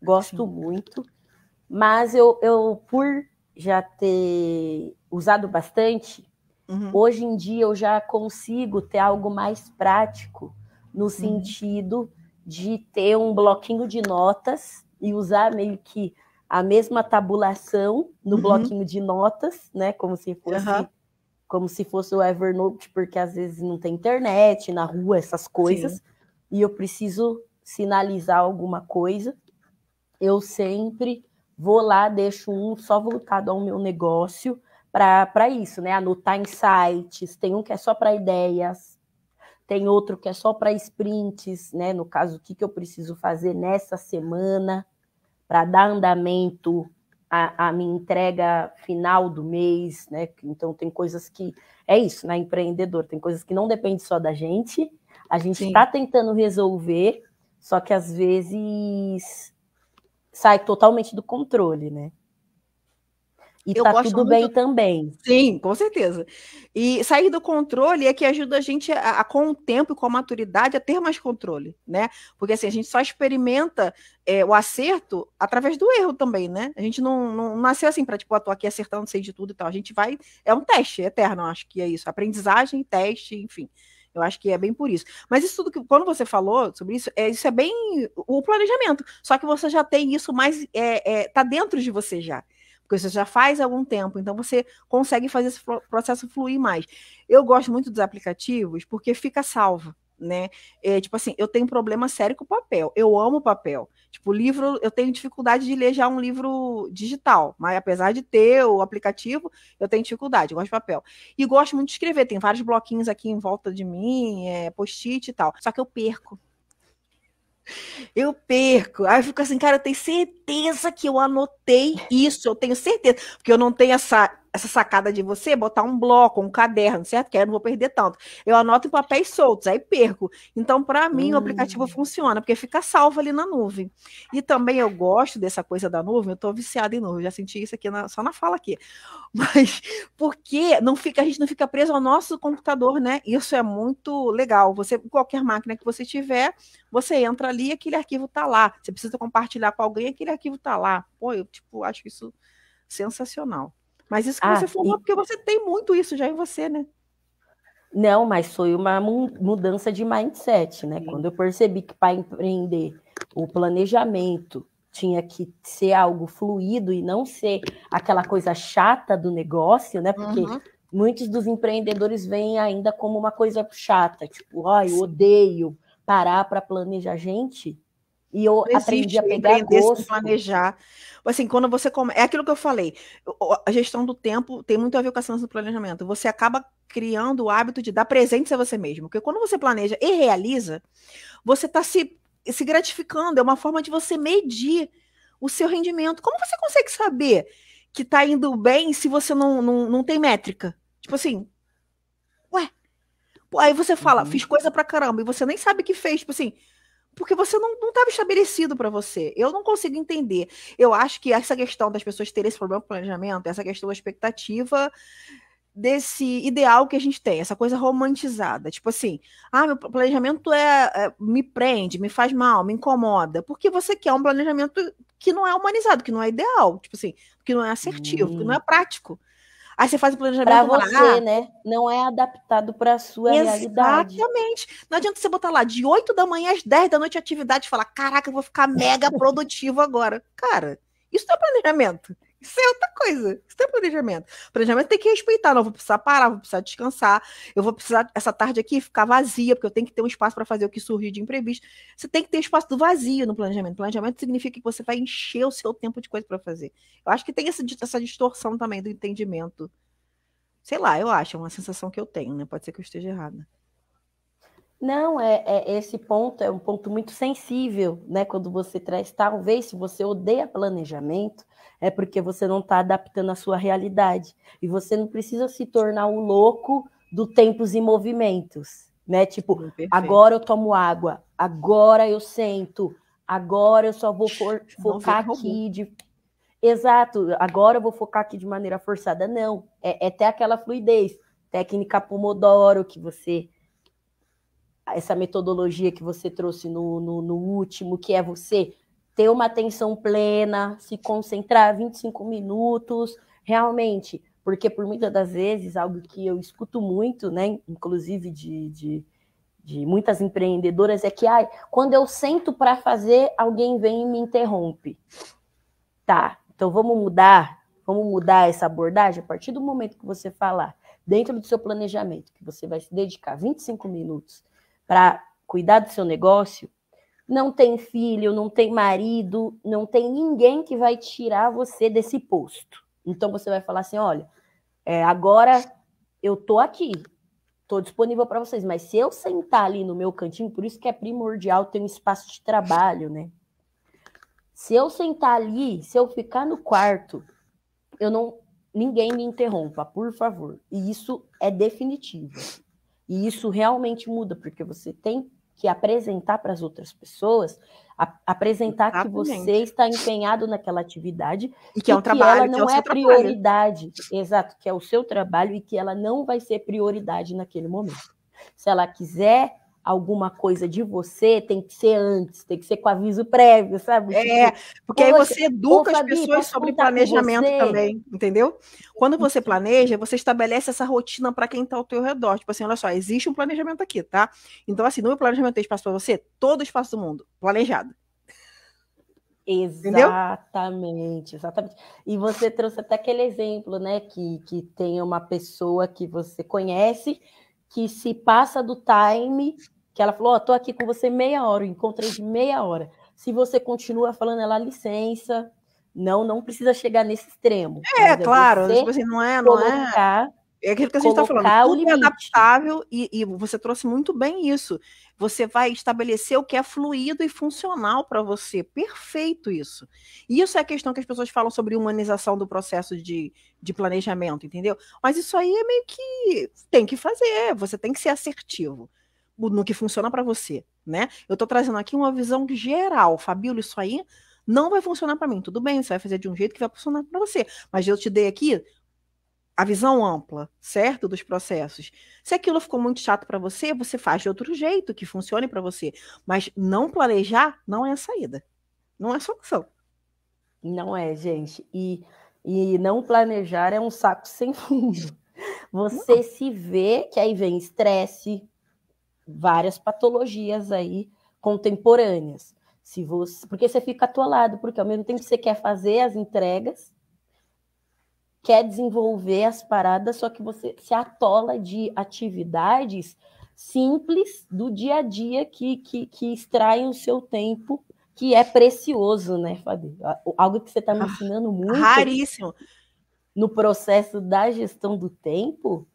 A: gosto Sim. muito, mas eu, eu, por já ter usado bastante, uhum. hoje em dia eu já consigo ter algo mais prático, no uhum. sentido uhum. de ter um bloquinho de notas e usar meio que a mesma tabulação no uhum. bloquinho de notas, né? Como se fosse uhum. como se fosse o Evernote, porque às vezes não tem internet na rua, essas coisas, Sim. e eu preciso sinalizar alguma coisa eu sempre vou lá, deixo um só voltado ao meu negócio para isso, né? Anotar insights, tem um que é só para ideias, tem outro que é só para sprints, né? No caso, o que, que eu preciso fazer nessa semana para dar andamento à, à minha entrega final do mês, né? Então tem coisas que. É isso, né? Empreendedor, tem coisas que não depende só da gente. A gente está tentando resolver, só que às vezes sai totalmente do controle, né? E eu tá tudo muito... bem
B: também. Sim, com certeza. E sair do controle é que ajuda a gente, a, a, com o tempo e com a maturidade, a ter mais controle, né? Porque assim, a gente só experimenta é, o acerto através do erro também, né? A gente não, não nasceu assim para, tipo, eu ah, tô aqui acertando, sei de tudo e tal. A gente vai. É um teste eterno, acho que é isso. Aprendizagem, teste, enfim. Eu acho que é bem por isso. Mas isso tudo que quando você falou sobre isso, é, isso é bem o planejamento. Só que você já tem isso mais é, é, tá dentro de você já, porque você já faz algum tempo. Então você consegue fazer esse processo fluir mais. Eu gosto muito dos aplicativos porque fica salvo, né? É, tipo assim, eu tenho um problema sério com o papel. Eu amo o papel. Tipo, livro, eu tenho dificuldade de ler já um livro digital, mas apesar de ter o aplicativo, eu tenho dificuldade, eu gosto de papel. E gosto muito de escrever, tem vários bloquinhos aqui em volta de mim, é, post-it e tal. Só que eu perco. Eu perco. Aí eu fico assim, cara, eu tenho certeza que eu anotei isso, eu tenho certeza, porque eu não tenho essa essa sacada de você botar um bloco, um caderno, certo? Que aí eu não vou perder tanto. Eu anoto em papéis soltos, aí perco. Então, para mim, hum. o aplicativo hum. funciona, porque fica salvo ali na nuvem. E também eu gosto dessa coisa da nuvem, eu estou viciada em nuvem, já senti isso aqui na, só na fala aqui. Mas porque não fica, a gente não fica preso ao nosso computador, né? Isso é muito legal. Você, qualquer máquina que você tiver, você entra ali e aquele arquivo está lá. Você precisa compartilhar com alguém, aquele arquivo está lá. Pô, eu tipo, acho isso sensacional. Mas isso que ah, você falou, e... porque você tem muito isso já em você, né?
A: Não, mas foi uma mudança de mindset, né? Sim. Quando eu percebi que para empreender o planejamento tinha que ser algo fluido e não ser aquela coisa chata do negócio, né? Porque uhum. muitos dos empreendedores veem ainda como uma coisa chata,
B: tipo, ó, oh, eu odeio parar para planejar gente. E eu não aprendi a pegar gosto. planejar. Assim, quando você come... É aquilo que eu falei. A gestão do tempo tem muito a ver com a ciência do planejamento. Você acaba criando o hábito de dar presentes a você mesmo. Porque quando você planeja e realiza, você está se, se gratificando. É uma forma de você medir o seu rendimento. Como você consegue saber que está indo bem se você não, não, não tem métrica? Tipo assim, ué. Aí você fala, uhum. fiz coisa pra caramba, e você nem sabe o que fez. Tipo assim, porque você não estava estabelecido para você. Eu não consigo entender. Eu acho que essa questão das pessoas terem esse problema com planejamento, essa questão da expectativa desse ideal que a gente tem, essa coisa romantizada. Tipo assim, ah, meu planejamento é, é, me prende, me faz mal, me incomoda. Porque você quer um planejamento que não é humanizado, que não é ideal, tipo assim, que não é assertivo, hum. que não é hum. prático. Aí você faz o planejamento para você, lá. né? Não é adaptado para a sua Exatamente. realidade. Exatamente. Não adianta você botar lá de 8 da manhã às 10 da noite atividade e falar: "Caraca, eu vou ficar mega produtivo agora". Cara, isso não é planejamento. Isso é outra coisa. Isso é planejamento. Planejamento tem que respeitar. Não, vou precisar parar, vou precisar descansar. Eu vou precisar, essa tarde aqui, ficar vazia, porque eu tenho que ter um espaço para fazer o que surgiu de imprevisto. Você tem que ter espaço do vazio no planejamento. Planejamento significa que você vai encher o seu tempo de coisa para fazer. Eu acho que tem essa, essa distorção também do entendimento. Sei lá, eu acho, é uma sensação que eu tenho, né? Pode ser que eu esteja errada. Não, é, é, esse ponto é um ponto muito sensível, né? Quando você traz,
A: talvez se você odeia planejamento, é porque você não está adaptando a sua realidade. E você não precisa se tornar o um louco do tempos e movimentos, né? Tipo, agora eu tomo água, agora eu sento, agora eu só vou for, focar aqui de Exato, agora eu vou focar aqui de maneira forçada. Não, é, é até aquela fluidez. Técnica Pomodoro que você essa metodologia que você trouxe no, no, no último, que é você ter uma atenção plena, se concentrar 25 minutos, realmente, porque por muitas das vezes, algo que eu escuto muito, né, inclusive de, de, de muitas empreendedoras, é que ai, quando eu sento para fazer, alguém vem e me interrompe. Tá, então vamos mudar, vamos mudar essa abordagem a partir do momento que você falar dentro do seu planejamento, que você vai se dedicar 25 minutos para cuidar do seu negócio, não tem filho, não tem marido, não tem ninguém que vai tirar você desse posto. Então você vai falar assim: olha, é, agora eu tô aqui, tô disponível para vocês, mas se eu sentar ali no meu cantinho, por isso que é primordial ter um espaço de trabalho, né? Se eu sentar ali, se eu ficar no quarto, eu não ninguém me interrompa, por favor. E isso é definitivo. E isso realmente muda, porque você tem que apresentar para as outras pessoas, a, apresentar Exatamente. que você está empenhado naquela atividade e que, é um que trabalho, ela é não é, é prioridade. Trabalho. Exato, que é o seu trabalho e que ela não vai ser prioridade naquele momento. Se ela quiser alguma coisa de você, tem que ser antes, tem que ser com aviso prévio, sabe? É,
B: tipo, porque Poxa, aí você educa as pessoas sobre planejamento também, entendeu? Quando você planeja, você estabelece essa rotina para quem está ao teu redor. Tipo assim, olha só, existe um planejamento aqui, tá? Então, assim, no meu planejamento tem espaço para você, todo espaço do mundo, planejado. Exatamente, Entendeu?
A: exatamente. E você trouxe até aquele exemplo, né? Que, que tem uma pessoa que você conhece que se passa do time que ela falou: Ó, oh, tô aqui com você meia hora, eu encontrei é de meia hora. Se você continua falando, ela licença, não, não precisa chegar nesse extremo. É, é claro, tipo assim, não
B: é, não é colocar, é. É aquilo que a gente está falando. Tudo é adaptável e, e, você trouxe muito bem isso. Você vai estabelecer o que é fluido e funcional para você. Perfeito isso. E isso é a questão que as pessoas falam sobre humanização do processo de, de planejamento, entendeu? Mas isso aí é meio que tem que fazer, você tem que ser assertivo no que funciona para você, né? Eu estou trazendo aqui uma visão geral, Fabíola, isso aí não vai funcionar para mim. Tudo bem, você vai fazer de um jeito que vai funcionar para você, mas eu te dei aqui a visão ampla, certo, dos processos. Se aquilo ficou muito chato para você, você faz de outro jeito que funcione para você, mas não planejar não é a saída. Não é a solução. Não é, gente. E e não planejar é um saco
A: sem fundo. Você não. se vê que aí vem estresse, várias patologias aí contemporâneas. Se você, porque você fica atolado, porque ao mesmo tempo que você quer fazer as entregas, quer desenvolver as paradas, só que você se atola de atividades simples do dia a dia que, que, que extraem o seu tempo, que é precioso, né, Fabio? Algo que você está me ah, ensinando muito. Raríssimo. No processo da gestão do tempo,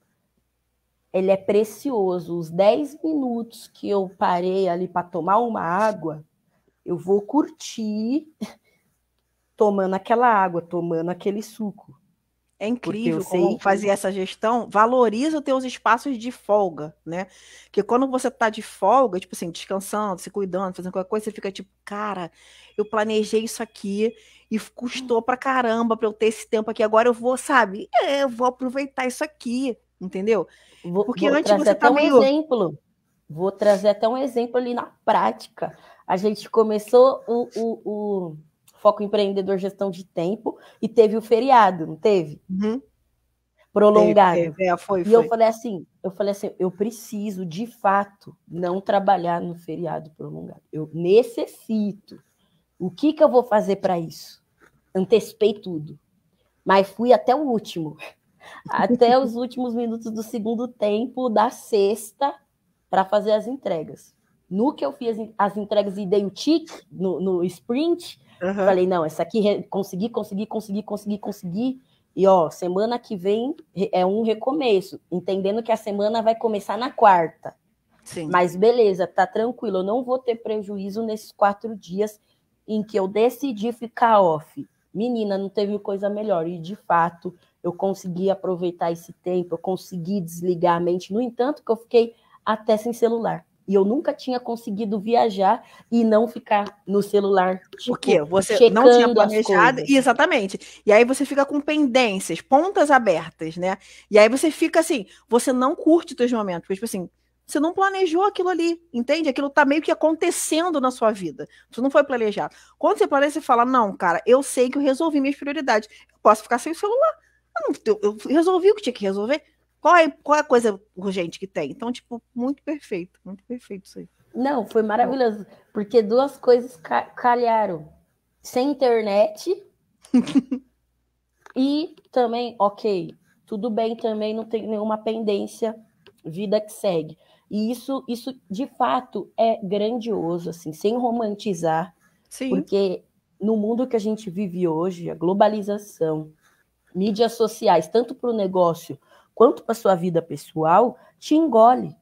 A: ele é precioso. Os 10 minutos que eu parei ali para tomar uma água, eu vou curtir
B: tomando aquela água, tomando aquele suco. É incrível como fazer essa gestão, valoriza os teus espaços de folga, né? Porque quando você tá de folga, tipo assim, descansando, se cuidando, fazendo qualquer coisa, você fica tipo, cara, eu planejei isso aqui e custou pra caramba pra eu ter esse tempo aqui, agora eu vou, sabe? É, eu vou aproveitar isso aqui, entendeu? Vou, Porque vou antes você até tá um meio... exemplo.
A: Vou trazer até um exemplo ali na prática. A gente começou o, o, o Foco Empreendedor Gestão de Tempo e teve o feriado, não teve? Uhum. Prolongado. Teve, teve. É, foi, e foi. eu falei assim, eu falei assim, eu preciso de fato não trabalhar no feriado prolongado. Eu necessito. O que que eu vou fazer para isso? Antecipei tudo. Mas fui até o último até os últimos minutos do segundo tempo da sexta para fazer as entregas. No que eu fiz as entregas e dei o tique no, no sprint, uhum. falei, não, essa aqui consegui, consegui, consegui, consegui, consegui. E ó, semana que vem é um recomeço, entendendo que a semana vai começar na quarta. Sim. Mas beleza, tá tranquilo, eu não vou ter prejuízo nesses quatro dias em que eu decidi ficar off. Menina, não teve coisa melhor. E de fato, eu consegui aproveitar esse tempo, eu consegui desligar a mente. No entanto, que eu fiquei até sem celular. E eu nunca tinha conseguido viajar e não ficar no celular. Tipo, Porque você não tinha planejado.
B: Exatamente. E aí você fica com pendências, pontas abertas, né? E aí você fica assim, você não curte os seus momentos. Porque, tipo assim, você não planejou aquilo ali, entende? Aquilo tá meio que acontecendo na sua vida. Isso não foi planejado. Quando você planeja, você fala: não, cara, eu sei que eu resolvi minhas prioridades. Eu posso ficar sem o celular. Eu, eu resolvi o que tinha que resolver. Qual é, qual é a coisa urgente que tem? Então, tipo, muito perfeito, muito perfeito isso aí. Não, foi maravilhoso, porque duas coisas calharam.
A: Sem internet e também, ok, tudo bem também, não tem nenhuma pendência, vida que segue. E isso, isso de fato é grandioso, assim, sem romantizar, Sim. porque no mundo que a gente vive hoje, a globalização, mídias sociais, tanto para o negócio quanto para sua vida pessoal, te engole.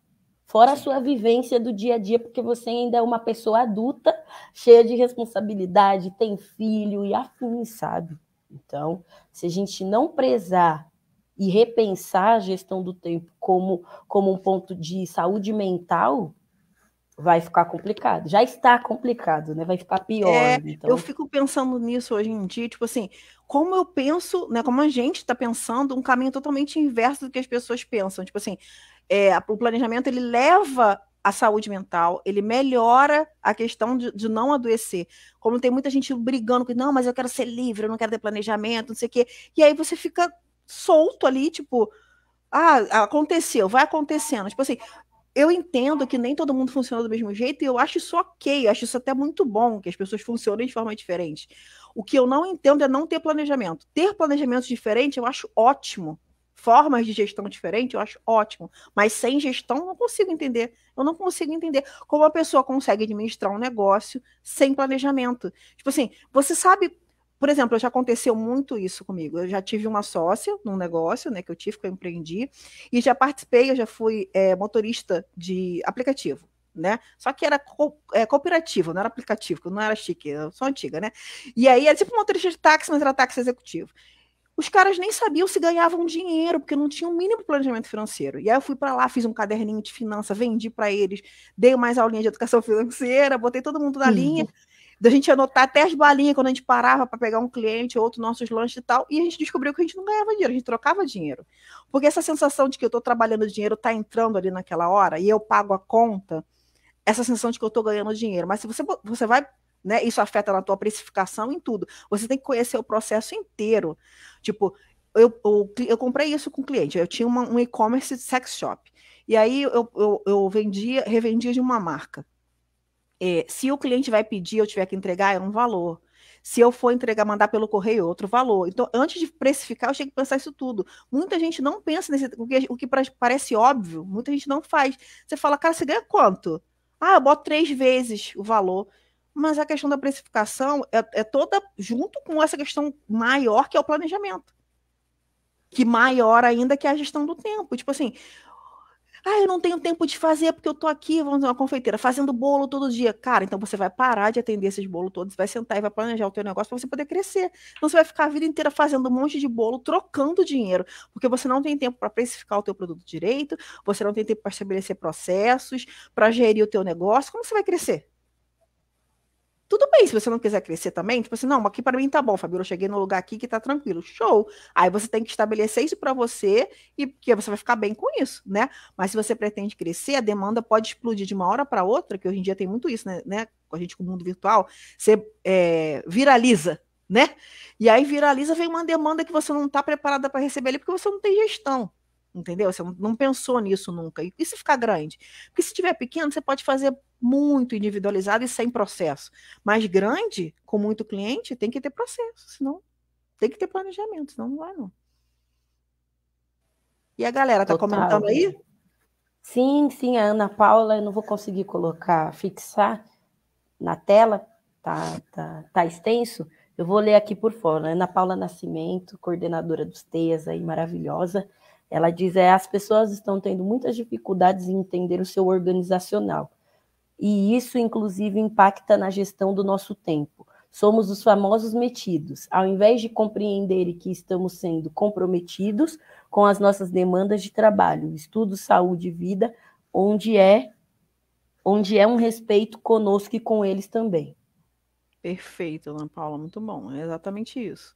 A: Fora a sua vivência do dia a dia, porque você ainda é uma pessoa adulta, cheia de responsabilidade, tem filho e afim, sabe? Então, se a gente não prezar e repensar a gestão do tempo como, como um ponto de saúde mental,
B: vai ficar complicado. Já está complicado, né? Vai ficar pior. É, né? então. Eu fico pensando nisso hoje em dia, tipo assim, como eu penso, né? Como a gente está pensando, um caminho totalmente inverso do que as pessoas pensam. Tipo assim, é, o planejamento ele leva a saúde mental, ele melhora a questão de, de, não adoecer. Como tem muita gente brigando com, não, mas eu quero ser livre, eu não quero ter planejamento, não sei o quê. E aí você fica solto ali, tipo, ah, aconteceu, vai acontecendo. Tipo assim, eu entendo que nem todo mundo funciona do mesmo jeito e eu acho isso ok, eu acho isso até muito bom, que as pessoas funcionem de forma diferente. O que eu não entendo é não ter planejamento. Ter planejamentos diferentes eu acho ótimo. Formas de gestão diferente eu acho ótimo. Mas sem gestão eu não consigo entender. Eu não consigo entender como a pessoa consegue administrar um negócio sem planejamento. Tipo assim, você sabe por exemplo, já aconteceu muito isso comigo. Eu já tive uma sócia num negócio, né, que eu tive, que eu empreendi, e já participei, eu já fui é, motorista de aplicativo. Né? Só que era co é, cooperativo, não era aplicativo, não era chique, eu sou antiga, né? E aí era tipo motorista de táxi, mas era táxi executivo. Os caras nem sabiam se ganhavam dinheiro, porque não tinham o mínimo planejamento financeiro. E aí eu fui para lá, fiz um caderninho de finanças, vendi para eles, dei mais aulinha de educação financeira, botei todo mundo na uhum. linha da gente anotar até as balinhas quando a gente parava para pegar um cliente, outro, nossos lanches e tal, e a gente descobriu que a gente não ganhava dinheiro, a gente trocava dinheiro. Porque essa sensação de que eu estou trabalhando dinheiro está entrando ali naquela hora e eu pago a conta, essa sensação de que eu estou ganhando dinheiro. Mas se você, você vai né? Isso afeta na tua precificação em tudo. Você tem que conhecer o processo inteiro. Tipo, eu, eu, eu comprei isso com um cliente. Eu tinha uma, um e-commerce sex shop. E aí eu, eu, eu vendia, revendia de uma marca. É, se o cliente vai pedir, eu tiver que entregar, é um valor. Se eu for entregar, mandar pelo correio, é outro valor. Então, antes de precificar, eu tinha que pensar isso tudo. Muita gente não pensa nesse. O que, o que parece óbvio, muita gente não faz. Você fala, cara, você ganha quanto? Ah, eu boto três vezes o valor. Mas a questão da precificação é, é toda junto com essa questão maior que é o planejamento. Que maior ainda que é a gestão do tempo. Tipo assim, ah, eu não tenho tempo de fazer porque eu tô aqui, vamos dizer, uma confeiteira, fazendo bolo todo dia. Cara, então você vai parar de atender esses bolos todos, vai sentar e vai planejar o teu negócio para você poder crescer. Então você vai ficar a vida inteira fazendo um monte de bolo, trocando dinheiro, porque você não tem tempo para precificar o teu produto direito, você não tem tempo para estabelecer processos, para gerir o teu negócio. Como você vai crescer? Tudo bem, se você não quiser crescer também, tipo assim, não, aqui para mim tá bom, Fabiola, eu cheguei no lugar aqui que tá tranquilo, show. Aí você tem que estabelecer isso para você e que você vai ficar bem com isso, né? Mas se você pretende crescer, a demanda pode explodir de uma hora para outra, que hoje em dia tem muito isso, né, né? com A gente com o mundo virtual, você é, viraliza, né? E aí viraliza, vem uma demanda que você não tá preparada para receber ali porque você não tem gestão entendeu? Você não pensou nisso nunca. E se ficar grande? Porque se tiver pequeno, você pode fazer muito individualizado e sem processo. Mas grande, com muito cliente, tem que ter processo, senão tem que ter planejamento, senão não vai não. E a galera tá Total. comentando aí? Sim, sim, a Ana Paula, eu não
A: vou conseguir colocar, fixar na tela, tá, tá, tá extenso. Eu vou ler aqui por fora. Né? Ana Paula Nascimento, coordenadora dos TEAS aí, maravilhosa. Ela diz: é, as pessoas estão tendo muitas dificuldades em entender o seu organizacional. E isso, inclusive, impacta na gestão do nosso tempo. Somos os famosos metidos. Ao invés de compreender que estamos sendo comprometidos com as nossas demandas de trabalho, estudo, saúde e vida, onde é
B: onde é um respeito conosco e com eles também. Perfeito, Ana Paula, muito bom. É exatamente isso.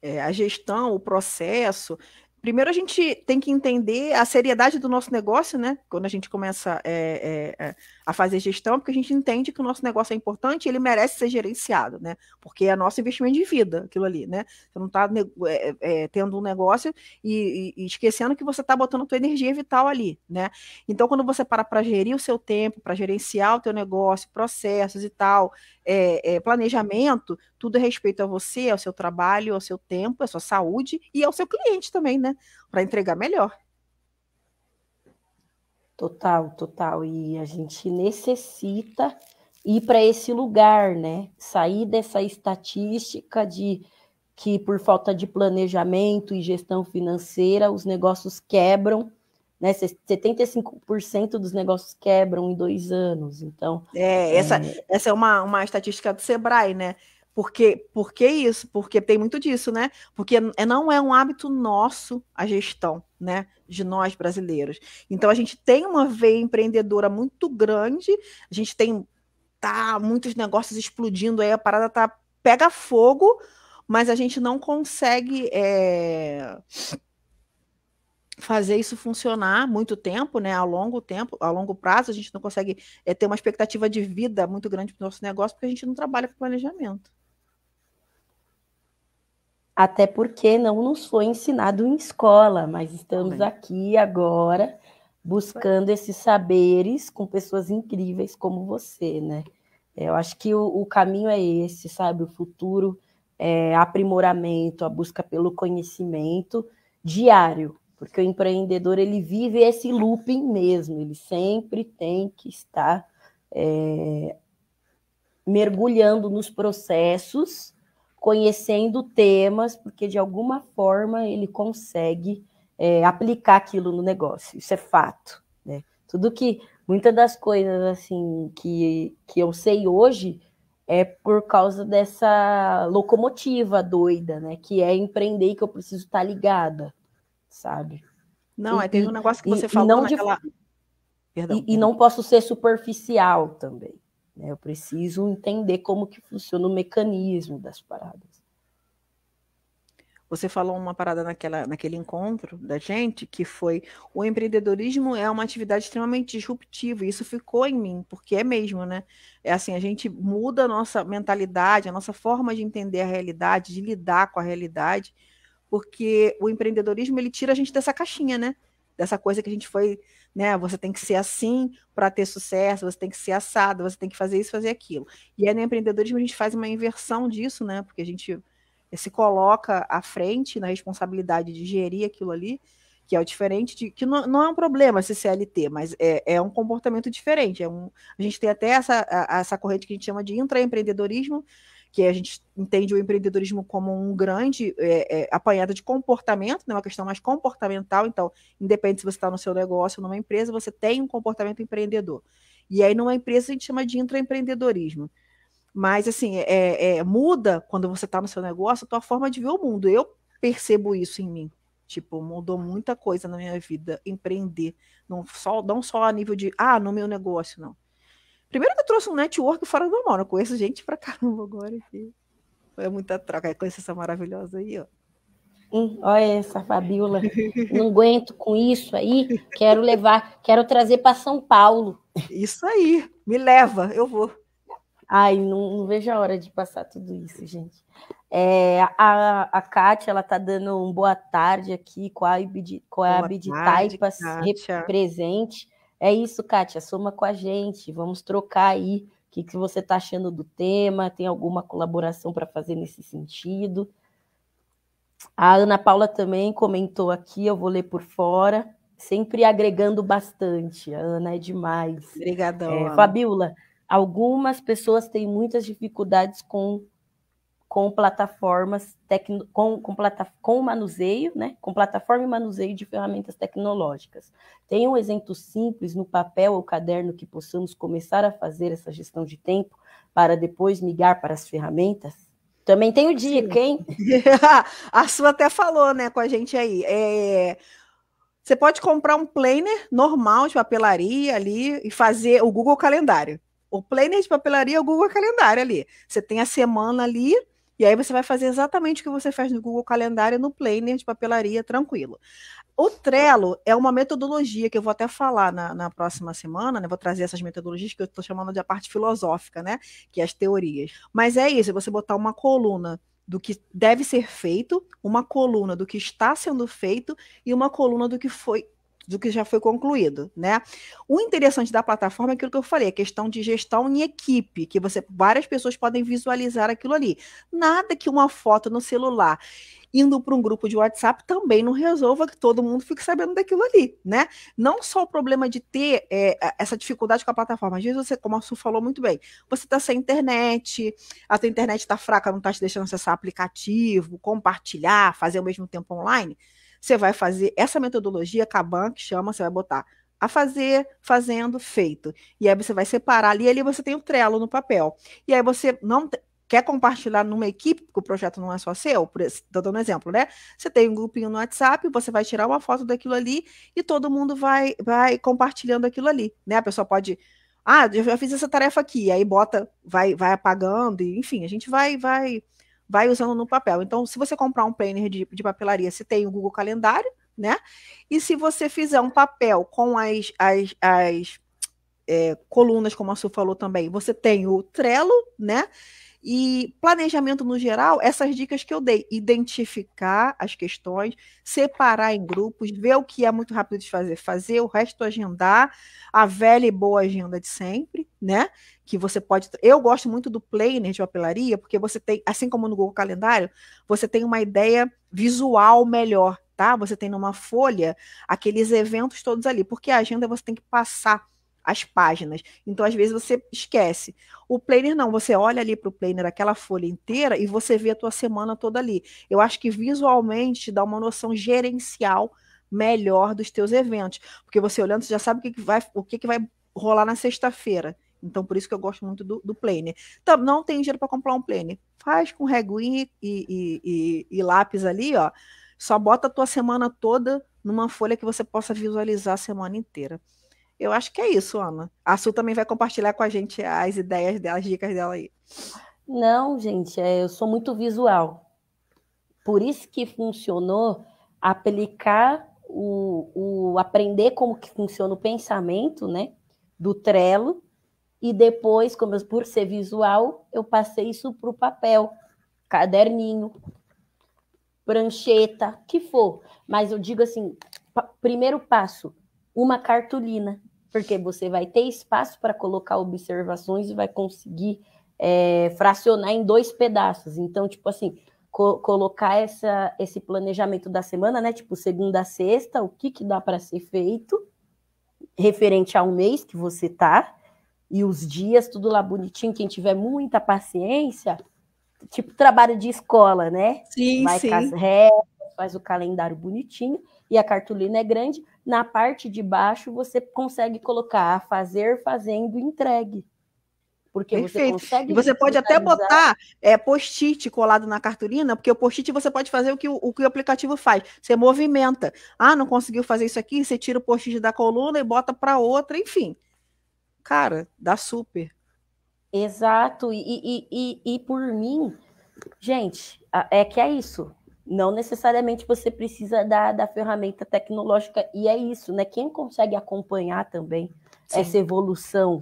B: É, a gestão, o processo, Primeiro, a gente tem que entender a seriedade do nosso negócio, né? Quando a gente começa é, é, a fazer gestão, porque a gente entende que o nosso negócio é importante e ele merece ser gerenciado, né? Porque é nosso investimento de vida, aquilo ali, né? Você não está é, é, tendo um negócio e, e, e esquecendo que você está botando a tua energia vital ali, né? Então, quando você para para gerir o seu tempo, para gerenciar o teu negócio, processos e tal, é, é, planejamento, tudo a respeito a você, ao seu trabalho, ao seu tempo, à sua saúde e ao seu cliente também, né? Para entregar melhor. Total, total. E a
A: gente necessita ir para esse lugar, né? Sair dessa estatística de que por falta de planejamento e gestão financeira os negócios quebram, né? 75% dos negócios quebram em dois anos. Então.
B: É, essa é, essa é uma, uma estatística do Sebrae, né? Porque, por que isso? Porque tem muito disso, né? Porque é, não é um hábito nosso a gestão né, de nós brasileiros. Então a gente tem uma veia empreendedora muito grande, a gente tem tá muitos negócios explodindo aí, a parada tá pega fogo, mas a gente não consegue é, fazer isso funcionar muito tempo, né, a longo tempo, a longo prazo, a gente não consegue é, ter uma expectativa de vida muito grande para o nosso negócio porque a gente não trabalha com planejamento
A: até porque não nos foi ensinado em escola, mas estamos Amém. aqui agora buscando esses saberes com pessoas incríveis como você, né? É, eu acho que o, o caminho é esse, sabe? O futuro é aprimoramento, a busca pelo conhecimento diário, porque o empreendedor ele vive esse looping mesmo, ele sempre tem que estar é, mergulhando nos processos conhecendo temas, porque de alguma forma ele consegue é, aplicar aquilo no negócio. Isso é fato. Né? Tudo que. Muitas das coisas assim que, que eu sei hoje é por causa dessa locomotiva doida, né? Que é empreender que eu preciso estar ligada, sabe? Não, é, tem um negócio que você e, falou e não naquela... de... Perdão, e, e não posso ser superficial também. Né? Eu preciso entender como que funciona o mecanismo
B: das paradas. Você falou uma parada naquela, naquele encontro da gente, que foi o empreendedorismo é uma atividade extremamente disruptiva, e isso ficou em mim, porque é mesmo, né? É assim, a gente muda a nossa mentalidade, a nossa forma de entender a realidade, de lidar com a realidade, porque o empreendedorismo ele tira a gente dessa caixinha, né? dessa coisa que a gente foi, né? Você tem que ser assim para ter sucesso, você tem que ser assado, você tem que fazer isso, fazer aquilo. E aí no empreendedorismo a gente faz uma inversão disso, né? Porque a gente se coloca à frente na responsabilidade de gerir aquilo ali, que é o diferente de que não, não é um problema esse CLT, mas é, é um comportamento diferente. É um, a gente tem até essa, a, essa corrente que a gente chama de intraempreendedorismo, que a gente entende o empreendedorismo como um grande é, é, apanhado de comportamento, né, uma questão mais comportamental. Então, independe se você está no seu negócio, numa empresa, você tem um comportamento empreendedor. E aí, numa empresa, a gente chama de intraempreendedorismo. Mas, assim, é, é, é muda quando você está no seu negócio a tua forma de ver o mundo. Eu percebo isso em mim. Tipo, mudou muita coisa na minha vida empreender. Não só, não só a nível de, ah, no meu negócio, não. Primeiro que eu trouxe um network fora do normal, né? eu conheço gente pra caramba agora aqui. Foi muita troca, conheço essa maravilhosa aí, ó. olha essa Fabiola,
A: não aguento com isso aí, quero levar, quero trazer para São Paulo. Isso aí, me leva, eu vou. Ai, não, não vejo a hora de passar tudo isso, gente. É, a, a Kátia, ela tá dando um boa tarde aqui com a Abdi, com a Abdi Taipas presente. É isso, Kátia, soma com a gente, vamos trocar aí o que, que você está achando do tema, tem alguma colaboração para fazer nesse sentido. A Ana Paula também comentou aqui, eu vou ler por fora, sempre agregando bastante. A Ana é demais. Obrigadão. É, Fabiola, algumas pessoas têm muitas dificuldades com com plataformas tecno, com, com, plata, com manuseio, né? com plataforma e manuseio de ferramentas tecnológicas. Tem um exemplo simples no papel ou caderno que possamos começar a fazer essa gestão de tempo para depois migrar para as ferramentas?
B: Também tem o dica, hein? a sua até falou, né, com a gente aí. É... Você pode comprar um planner normal de papelaria ali e fazer o Google Calendário. O planner de papelaria é o Google Calendário ali. Você tem a semana ali, e aí você vai fazer exatamente o que você faz no Google Calendário, no Planner de papelaria, tranquilo. O Trello é uma metodologia que eu vou até falar na, na próxima semana, né? Vou trazer essas metodologias que eu estou chamando de a parte filosófica, né? Que é as teorias. Mas é isso, é você botar uma coluna do que deve ser feito, uma coluna do que está sendo feito e uma coluna do que foi do que já foi concluído, né? O interessante da plataforma é aquilo que eu falei, a questão de gestão em equipe, que você várias pessoas podem visualizar aquilo ali. Nada que uma foto no celular indo para um grupo de WhatsApp também não resolva que todo mundo fique sabendo daquilo ali, né? Não só o problema de ter é, essa dificuldade com a plataforma. Às vezes você, como a Su falou muito bem, você está sem internet, a sua internet está fraca, não está te deixando acessar aplicativo, compartilhar, fazer ao mesmo tempo online você vai fazer essa metodologia Kaban, que chama, você vai botar a fazer, fazendo, feito. E aí você vai separar ali, ali você tem o um Trello no papel. E aí você não quer compartilhar numa equipe, porque o projeto não é só seu, estou dando um exemplo, né? Você tem um grupinho no WhatsApp, você vai tirar uma foto daquilo ali e todo mundo vai, vai compartilhando aquilo ali, né? A pessoa pode, ah, eu já fiz essa tarefa aqui, aí bota, vai, vai apagando, e, enfim, a gente vai, vai vai usando no papel. Então, se você comprar um planner de, de papelaria, você tem o Google Calendário, né? E se você fizer um papel com as, as, as é, colunas, como a Su falou também, você tem o Trello, né? E planejamento no geral, essas dicas que eu dei, identificar as questões, separar em grupos, ver o que é muito rápido de fazer, fazer o resto agendar, a velha e boa agenda de sempre, né? Que você pode. Eu gosto muito do planner de papelaria, porque você tem, assim como no Google Calendário, você tem uma ideia visual melhor, tá? Você tem numa folha aqueles eventos todos ali, porque a agenda você tem que passar as páginas. Então, às vezes, você esquece. O planner não, você olha ali para o planner aquela folha inteira e você vê a tua semana toda ali. Eu acho que visualmente dá uma noção gerencial melhor dos teus eventos. Porque você olhando, você já sabe o que, que vai, o que, que vai rolar na sexta-feira. Então, por isso que eu gosto muito do, do planner. Então, não tem dinheiro para comprar um planner. Faz com reguinha e, e, e, e, lápis ali, ó. Só bota a tua semana toda numa folha que você possa visualizar a semana inteira. Eu acho que é isso, Ana. A Su também vai compartilhar com a gente as ideias dela, as dicas dela aí.
A: Não, gente, é, eu sou muito visual. Por isso que funcionou aplicar o, o aprender como que funciona o pensamento, né? Do Trello. E depois, como eu, por ser visual, eu passei isso para o papel, caderninho, prancheta, que for. Mas eu digo assim, primeiro passo, uma cartolina porque você vai ter espaço para colocar observações e vai conseguir é, fracionar em dois pedaços. Então, tipo assim, co colocar essa, esse planejamento da semana, né? Tipo, segunda a sexta, o que, que dá para ser feito referente ao mês que você tá e os dias, tudo lá bonitinho. Quem tiver muita paciência, tipo trabalho de escola, né? Sim, Vai sim. faz o calendário bonitinho e a cartolina é grande, na parte de baixo você consegue colocar fazer, fazendo,
B: entregue. Porque Perfeito. você consegue. E você pode até botar é, post-it colado na cartolina, porque o post-it você pode fazer o que o, o que o, aplicativo faz. Você movimenta. Ah, não conseguiu fazer isso aqui? Você tira o post-it da coluna e bota para outra, enfim. Cara, dá super.
A: Exato. E, e, e, e por mim, gente, é que é isso. Não necessariamente você precisa da, da ferramenta tecnológica, e é isso, né? Quem consegue acompanhar também Sim. essa evolução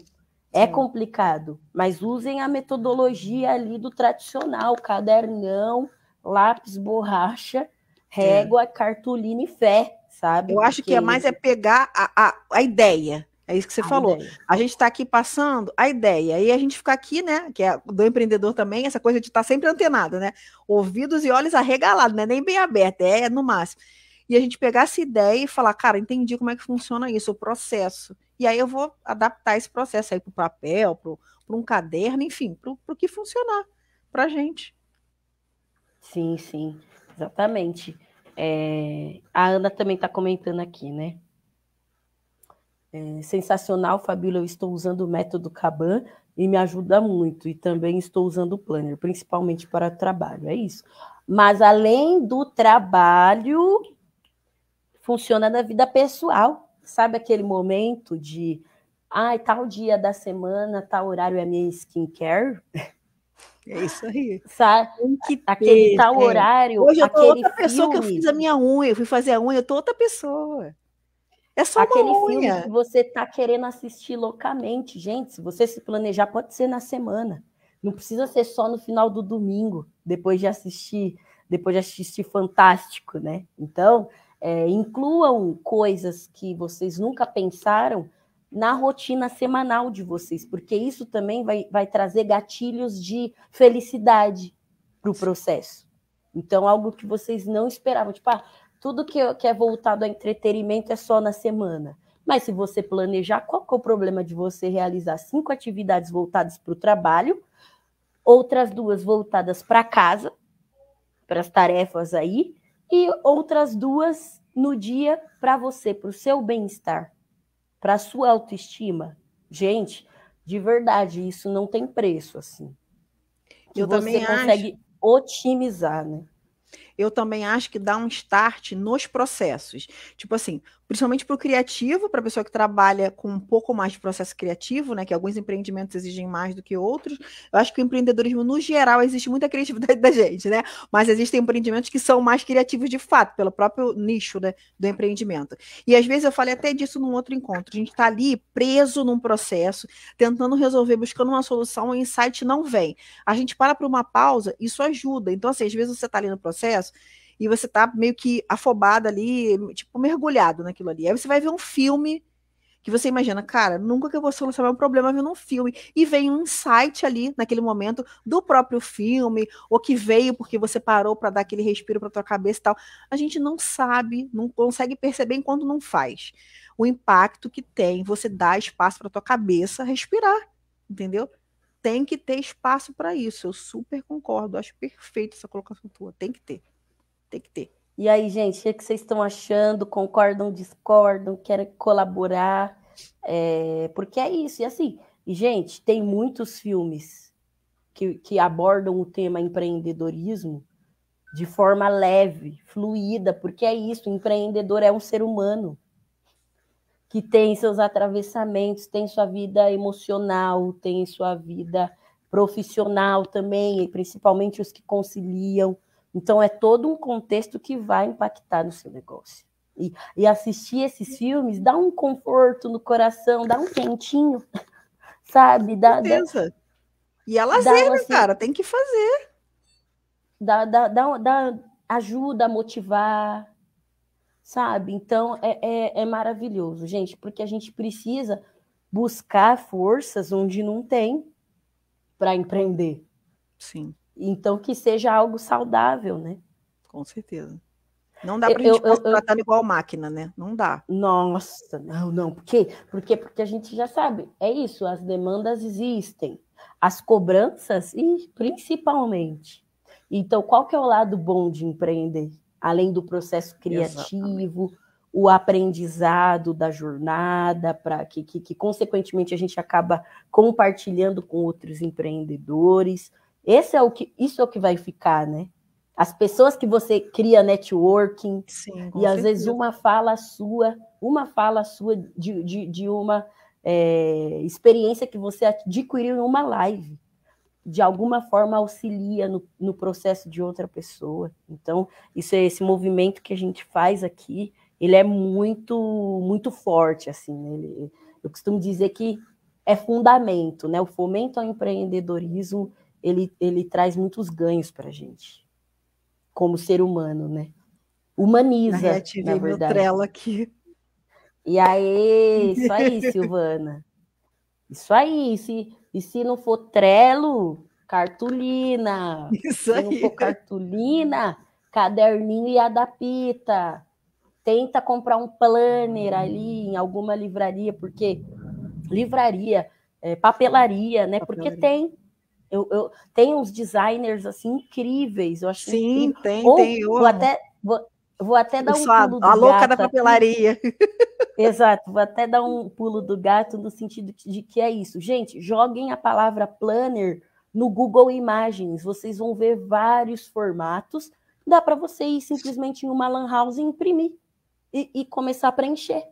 A: é complicado, mas usem a metodologia ali do tradicional, cadernão, lápis, borracha, régua, cartolina e fé,
B: sabe? Eu acho Porque... que é mais é pegar a, a, a ideia, é isso que você a falou. Ideia. A gente está aqui passando a ideia. E a gente fica aqui, né? Que é do empreendedor também, essa coisa de estar tá sempre antenado, né? Ouvidos e olhos arregalados, né? Nem bem aberto, é, é no máximo. E a gente pegar essa ideia e falar, cara, entendi como é que funciona isso, o processo. E aí eu vou adaptar esse processo aí para o papel, para um caderno, enfim, para o que funcionar para a gente.
A: Sim, sim, exatamente. É, a Ana também está comentando aqui, né? É sensacional, Fabíola. Eu estou usando o método Kaban e me ajuda muito. E também estou usando o Planner, principalmente para trabalho. É isso. Mas além do trabalho, funciona na vida pessoal. Sabe aquele momento de ai, ah, tal dia da semana, tal horário é minha skincare? É isso aí. Sabe?
B: Que aquele ter, tal é. horário. Hoje eu tô outra filme. pessoa que eu fiz a minha unha, eu fui fazer a unha, eu tô outra pessoa. É só aquele filme que
A: você tá querendo assistir loucamente, gente. Se você se planejar, pode ser na semana. Não precisa ser só no final do domingo, depois de assistir, depois de assistir Fantástico, né? Então, é, incluam coisas que vocês nunca pensaram na rotina semanal de vocês, porque isso também vai, vai trazer gatilhos de felicidade para o processo. Então, algo que vocês não esperavam. Tipo, ah, tudo que, que é voltado a entretenimento é só na semana. Mas se você planejar, qual é o problema de você realizar cinco atividades voltadas para o trabalho, outras duas voltadas para casa, para as tarefas aí, e outras duas no dia para você, para o seu bem-estar, para a sua autoestima. Gente, de verdade, isso não tem preço assim.
B: Que Eu você também consegue acho. otimizar, né? eu também acho que dá um start nos processos. Tipo assim, principalmente para o criativo, para a pessoa que trabalha com um pouco mais de processo criativo, né? Que alguns empreendimentos exigem mais do que outros. Eu acho que o empreendedorismo, no geral, existe muita criatividade da gente, né? Mas existem empreendimentos que são mais criativos de fato, pelo próprio nicho né, do empreendimento. E às vezes eu falei até disso num outro encontro. A gente está ali preso num processo, tentando resolver, buscando uma solução, o insight não vem. A gente para para uma pausa, isso ajuda. Então, assim, às vezes você está ali no processo e você tá meio que afobado ali, tipo, mergulhado naquilo ali. Aí você vai ver um filme que você imagina, cara, nunca que eu vou solucionar um problema vendo um filme. E vem um insight ali, naquele momento, do próprio filme, ou que veio porque você parou para dar aquele respiro para tua cabeça e tal. A gente não sabe, não consegue perceber enquanto não faz. O impacto que tem você dar espaço para tua cabeça respirar, entendeu? Tem que ter espaço para isso. Eu super concordo, acho perfeito
A: essa colocação tua, tem que ter. Tem que ter. E aí, gente, o é que, vocês estão achando? Concordam, discordam? Querem colaborar? É, porque é isso. E assim, gente, tem muitos filmes que, que abordam o tema empreendedorismo de forma leve, fluida, porque é isso. O empreendedor é um ser humano que tem seus atravessamentos, tem sua vida emocional, tem sua vida profissional também, e principalmente os que conciliam então, é todo um contexto que vai impactar no seu negócio. E, e assistir esses filmes dá um conforto no coração, dá um quentinho, sabe? Dá, dá, e é lazer, dá, né, assim, cara, tem que fazer. Dá, dá, dá, dá ajuda a motivar, sabe? Então é, é, é, maravilhoso, gente, porque a gente precisa buscar forças onde não tem para empreender. Sim. Então, que seja algo saudável, né? Com certeza.
B: Não dá para a gente eu, eu, tratando eu... igual máquina,
A: né? Não dá. Nossa, né? não, não. Por quê? Porque, porque a gente já sabe, é isso, as demandas existem, as cobranças, e principalmente. Então, qual que é o lado bom de empreender? Além do processo criativo, Exatamente. o aprendizado da jornada, para que, que, que, consequentemente, a gente acaba compartilhando com outros empreendedores esse é o que, isso é o que vai ficar, né? As pessoas que você cria networking, Sim, e às vezes uma fala sua, uma fala sua de, de, de uma é, experiência que você adquiriu em uma live, de alguma forma auxilia no, no processo de outra pessoa. Então, isso é esse movimento que a gente faz aqui, ele é muito, muito forte, assim, né? ele, eu costumo dizer que é fundamento, né? O fomento ao empreendedorismo ele, ele traz muitos ganhos para a gente, como ser humano, né? Humaniza, na, na verdade. Trela aqui. E aí, isso aí, Silvana. Isso aí. Se, e se não for trelo, cartolina. Isso aí. Se não for cartolina, caderninho e adapta. Tenta comprar um planner ali em alguma livraria, porque livraria, é, papelaria, né? Papelaria. Porque tem eu, eu tem uns designers assim incríveis, eu acho. Sim, incrível. tem, Ou, tem. Vou até, vou, vou até dar eu um pulo do a, a louca da papelaria. Exato, vou até dar um pulo do gato no sentido de que é isso. Gente, joguem a palavra planner no Google Imagens, vocês vão ver vários formatos. Dá para você ir simplesmente em uma lan house e imprimir e, e começar a preencher.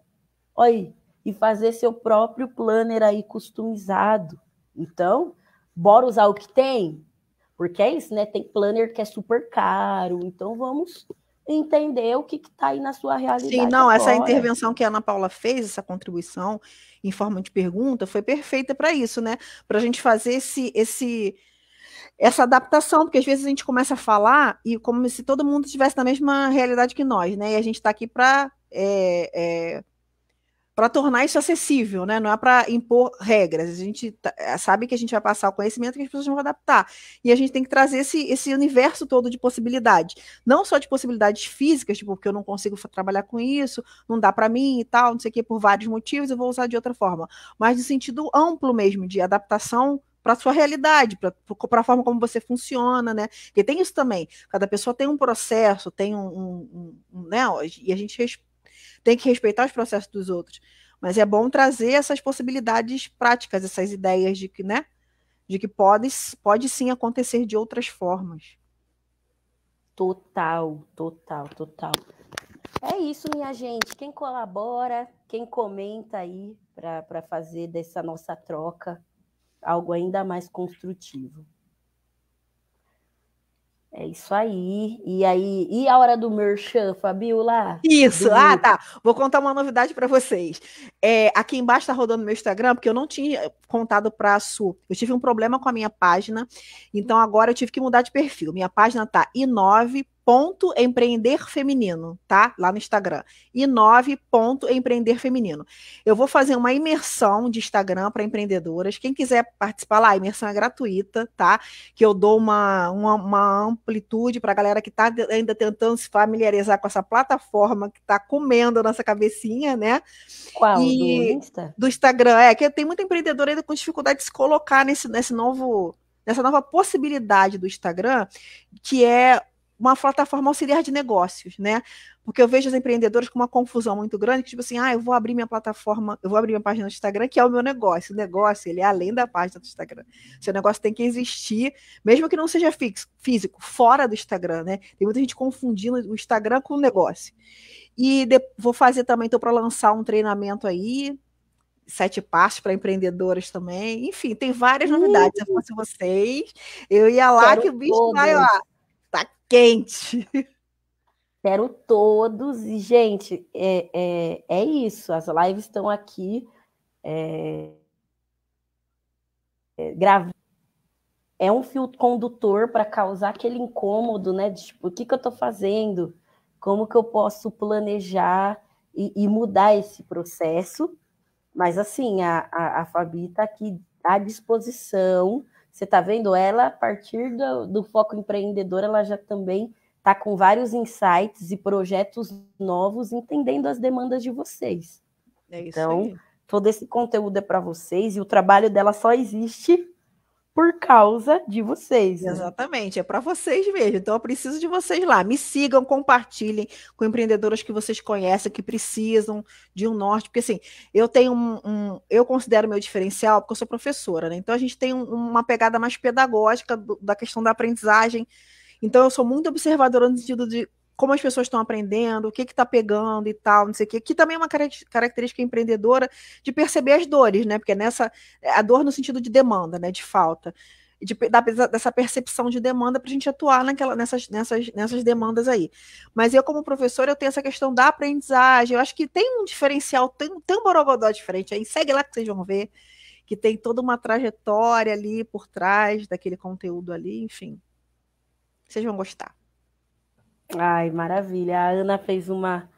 A: Olha aí, e fazer seu próprio planner aí customizado. Então, bora usar o que tem? Porque é isso, né? Tem planner que é super caro, então vamos entender o que está aí na sua realidade. Sim, não, agora. essa intervenção
B: que a Ana Paula fez, essa contribuição em forma de pergunta, foi perfeita para isso, né? Para a gente fazer esse, esse, essa adaptação, porque às vezes a gente começa a falar e como se todo mundo estivesse na mesma realidade que nós, né? E a gente está aqui para é, é, para tornar isso acessível, né? Não é para impor regras. A gente tá, eh, sabe que a gente vai passar o conhecimento que as pessoas vão adaptar. E a gente tem que trazer esse, esse universo todo de possibilidades. Não só de possibilidades físicas, tipo, porque eu não consigo trabalhar com isso, não dá para mim e tal, não sei o quê, por vários motivos, eu vou usar de outra forma. Mas no sentido amplo mesmo, de adaptação para sua realidade, para a forma como você funciona, né? Porque tem isso também. Cada pessoa tem um processo, tem um, um, um né? E a gente tem que respeitar os processos dos outros. Mas é bom trazer essas possibilidades práticas, essas ideias de que, né? De que pode, pode sim acontecer de outras formas. Total, total, total. É isso, minha gente.
A: Quem colabora, quem comenta aí para fazer dessa nossa troca algo ainda mais construtivo. É
B: isso aí. E aí, e a hora do merchan, Fabiola? Isso, do... ah, tá. Vou contar uma novidade para vocês. É, aqui embaixo tá rodando meu Instagram, porque eu não tinha contado para a Su. Eu tive um problema com a minha página, então agora eu tive que mudar de perfil. Minha página tá i9 ponto empreender feminino, tá? Lá no Instagram. E nove ponto empreender feminino. Eu vou fazer uma imersão de Instagram para empreendedoras. Quem quiser participar lá, a imersão é gratuita, tá? Que eu dou uma, uma, uma amplitude para a galera que está ainda tentando se familiarizar com essa plataforma que está comendo a nossa cabecinha, né? Qual? E do, Insta? do Instagram. É, que tem muita empreendedora ainda com dificuldade de se colocar nesse, nesse novo nessa nova possibilidade do Instagram, que é uma plataforma auxiliar de negócios, né? Porque eu vejo as empreendedoras com uma confusão muito grande, que tipo assim, ah, eu vou abrir minha plataforma, eu vou abrir minha página do Instagram, que é o meu negócio. O negócio, ele é além da página do Instagram. Seu negócio tem que existir, mesmo que não seja fixo, físico, fora do Instagram, né? Tem muita gente confundindo o Instagram com o negócio. E de, vou fazer também, estou para lançar um treinamento aí, sete passos para empreendedoras também. Enfim, tem várias novidades. Se eu uhum. fosse vocês, eu ia lá Quero que o bicho vai lá
A: quente. Quero todos. E, gente, é, é, é isso. As lives estão aqui. É, é, É um fio condutor para causar aquele incômodo, né? De, tipo, o que, que eu estou fazendo? Como que eu posso planejar e, e mudar esse processo? Mas, assim, a, a, a Fabi está aqui à disposição você está vendo ela, a partir do, do foco empreendedor, ela já também está com vários insights e projetos novos, entendendo as demandas de vocês. É isso então, aí. todo esse conteúdo é para vocês e o trabalho dela só
B: existe por causa de vocês. Né? Exatamente, é para vocês mesmo. Então eu preciso de vocês lá. Me sigam, compartilhem com empreendedoras que vocês conhecem, que precisam de um norte, porque assim, eu tenho um, um eu considero meu diferencial porque eu sou professora, né? Então a gente tem um, uma pegada mais pedagógica do, da questão da aprendizagem. Então eu sou muito observadora no sentido de como as pessoas estão aprendendo, o que está pegando e tal, não sei o quê, que também é uma característica empreendedora de perceber as dores, né? Porque nessa é, a dor no sentido de demanda, né? De falta. De, da, dessa percepção de demanda para a gente atuar naquela, nessas, nessas, nessas demandas aí. Mas eu, como professora, eu tenho essa questão da aprendizagem. Eu acho que tem um diferencial, tem, tem um borogodó diferente aí. Segue lá que vocês vão ver que tem toda uma trajetória ali por trás daquele conteúdo ali, enfim. Vocês vão gostar.
A: Ai, maravilha. A Ana fez uma,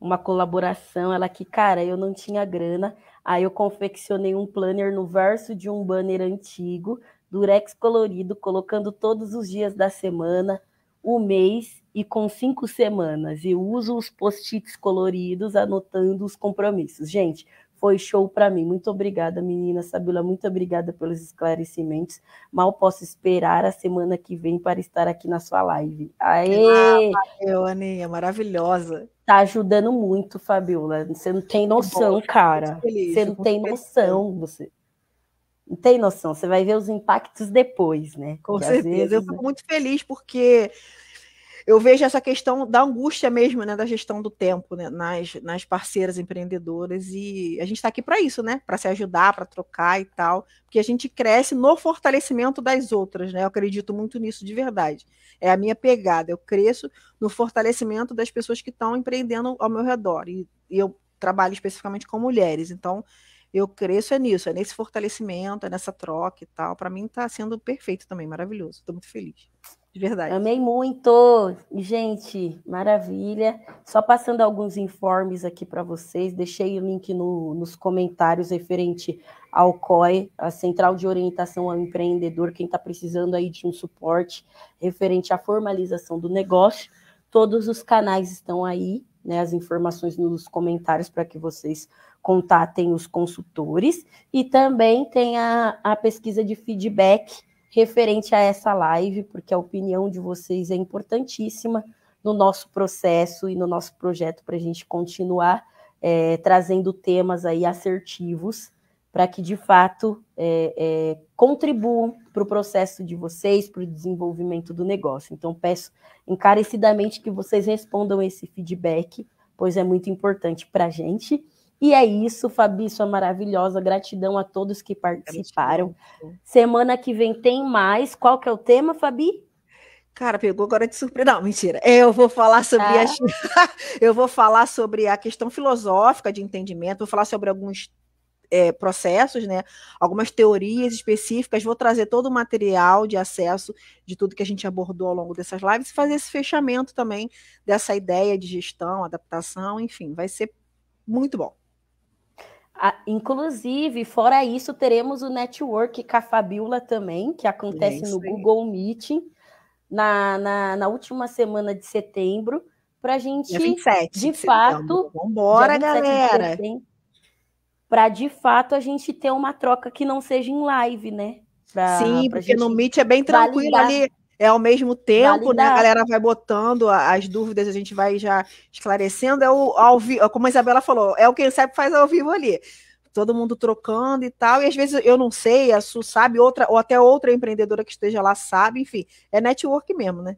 A: uma colaboração. Ela que, cara, eu não tinha grana. Aí eu confeccionei um planner no verso de um banner antigo, durex colorido, colocando todos os dias da semana, o mês e com cinco semanas. E uso os post-its coloridos, anotando os compromissos. Gente, foi show para mim. Muito obrigada, menina Sabila. Muito obrigada pelos esclarecimentos. Mal posso esperar a semana que vem para estar aqui na sua live. Aê! Ah, valeu, Aninha, maravilhosa. Tá ajudando muito, Fabiola. Você não tem noção, bom, cara. Feliz, você não tem noção. Você não tem noção.
B: Você vai ver os impactos depois, né? Com certeza. Vezes... Eu fico muito feliz porque eu vejo essa questão da angústia mesmo, né, da gestão do tempo, né, nas, nas parceiras empreendedoras e a gente está aqui para isso, né, para se ajudar, para trocar e tal, porque a gente cresce no fortalecimento das outras, né, eu acredito muito nisso de verdade, é a minha pegada, eu cresço no fortalecimento das pessoas que estão empreendendo ao meu redor e, e eu trabalho especificamente com mulheres, então eu cresço é nisso, é nesse fortalecimento, é nessa troca e tal. Para mim está sendo perfeito também, maravilhoso. Estou muito feliz de verdade. Amei
A: muito, gente, maravilha. Só passando alguns informes aqui para vocês, deixei o link no, nos comentários referente ao COE, a Central de Orientação ao Empreendedor, quem está precisando aí de um suporte referente à formalização do negócio. Todos os canais estão aí, né, as informações nos comentários para que vocês contatem os consultores. E também tem a, a pesquisa de feedback, referente a essa live, porque a opinião de vocês é importantíssima no nosso processo e no nosso projeto para a gente continuar é, trazendo temas aí assertivos para que de fato é, é, contribuam para o processo de vocês, para o desenvolvimento do negócio. Então peço encarecidamente que vocês respondam esse feedback, pois é muito importante para a gente. E é isso, Fabi, sua maravilhosa. Gratidão a todos que participaram. Gratidão. Semana que vem tem mais. Qual que é o tema, Fabi? Cara, pegou
B: agora de surpresa. Não, mentira. Eu vou falar sobre ah. eu vou falar sobre a questão filosófica de entendimento, vou falar sobre alguns é, processos, né? Algumas teorias específicas, vou trazer todo o material de acesso de tudo que a gente abordou ao longo dessas lives e fazer esse fechamento também dessa ideia de gestão, adaptação, enfim, vai ser muito bom inclusive, fora isso, teremos o Network
A: Fabiola também, que acontece no Google Meeting na, na, na, última semana de setembro, para a gente, 27, de fato. Vambora, galera! Para de fato a gente ter uma troca que não seja em live, né? Pra, Sim, pra porque no Meet é bem tranquilo ali
B: é ao mesmo tempo, Validar. né? A galera vai botando as dúvidas, a gente vai já esclarecendo. É o ao vivo, como a Isabela falou, é o que sabe faz ao vivo ali. Todo mundo trocando e tal, e às vezes eu não sei, a Su sabe, outra, ou até outra empreendedora que esteja lá sabe, enfim, é network mesmo, né?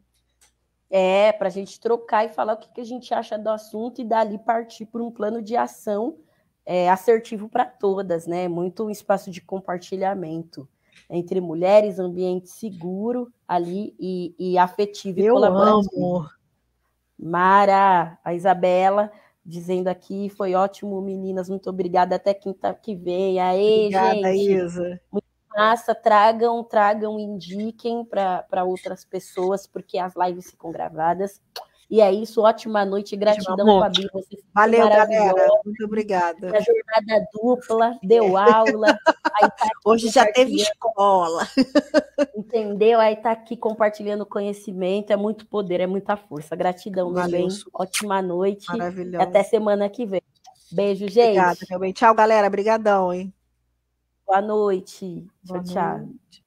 A: É, para a gente trocar e falar o que, que a gente acha do assunto e dali partir por um plano de ação é, assertivo para todas, né? Muito um espaço de compartilhamento entre mulheres, ambiente seguro ali e, e afetivo e colaborativo. Amo. Mara, a Isabela dizendo aqui, foi ótimo, meninas, muito obrigada, até quinta que vem. Aê, obrigada, gente. Isa. Muito massa, tragam, tragam, indiquem para outras pessoas, porque as lives ficam gravadas. E é isso, ótima noite, gratidão, Fabi.
B: Você Valeu, galera. Muito
A: obrigada. A
B: jornada dupla, deu aula.
A: Tá Hoje já teve escola. Entendeu? Aí tá aqui compartilhando conhecimento, é muito poder, é muita força. Gratidão, também. Ótima noite. Maravilhoso. Até semana que vem. Beijo, gente. Obrigada,
B: também. Tchau, galera.
A: Obrigadão, hein? Boa noite. Boa tchau, noite.
B: tchau.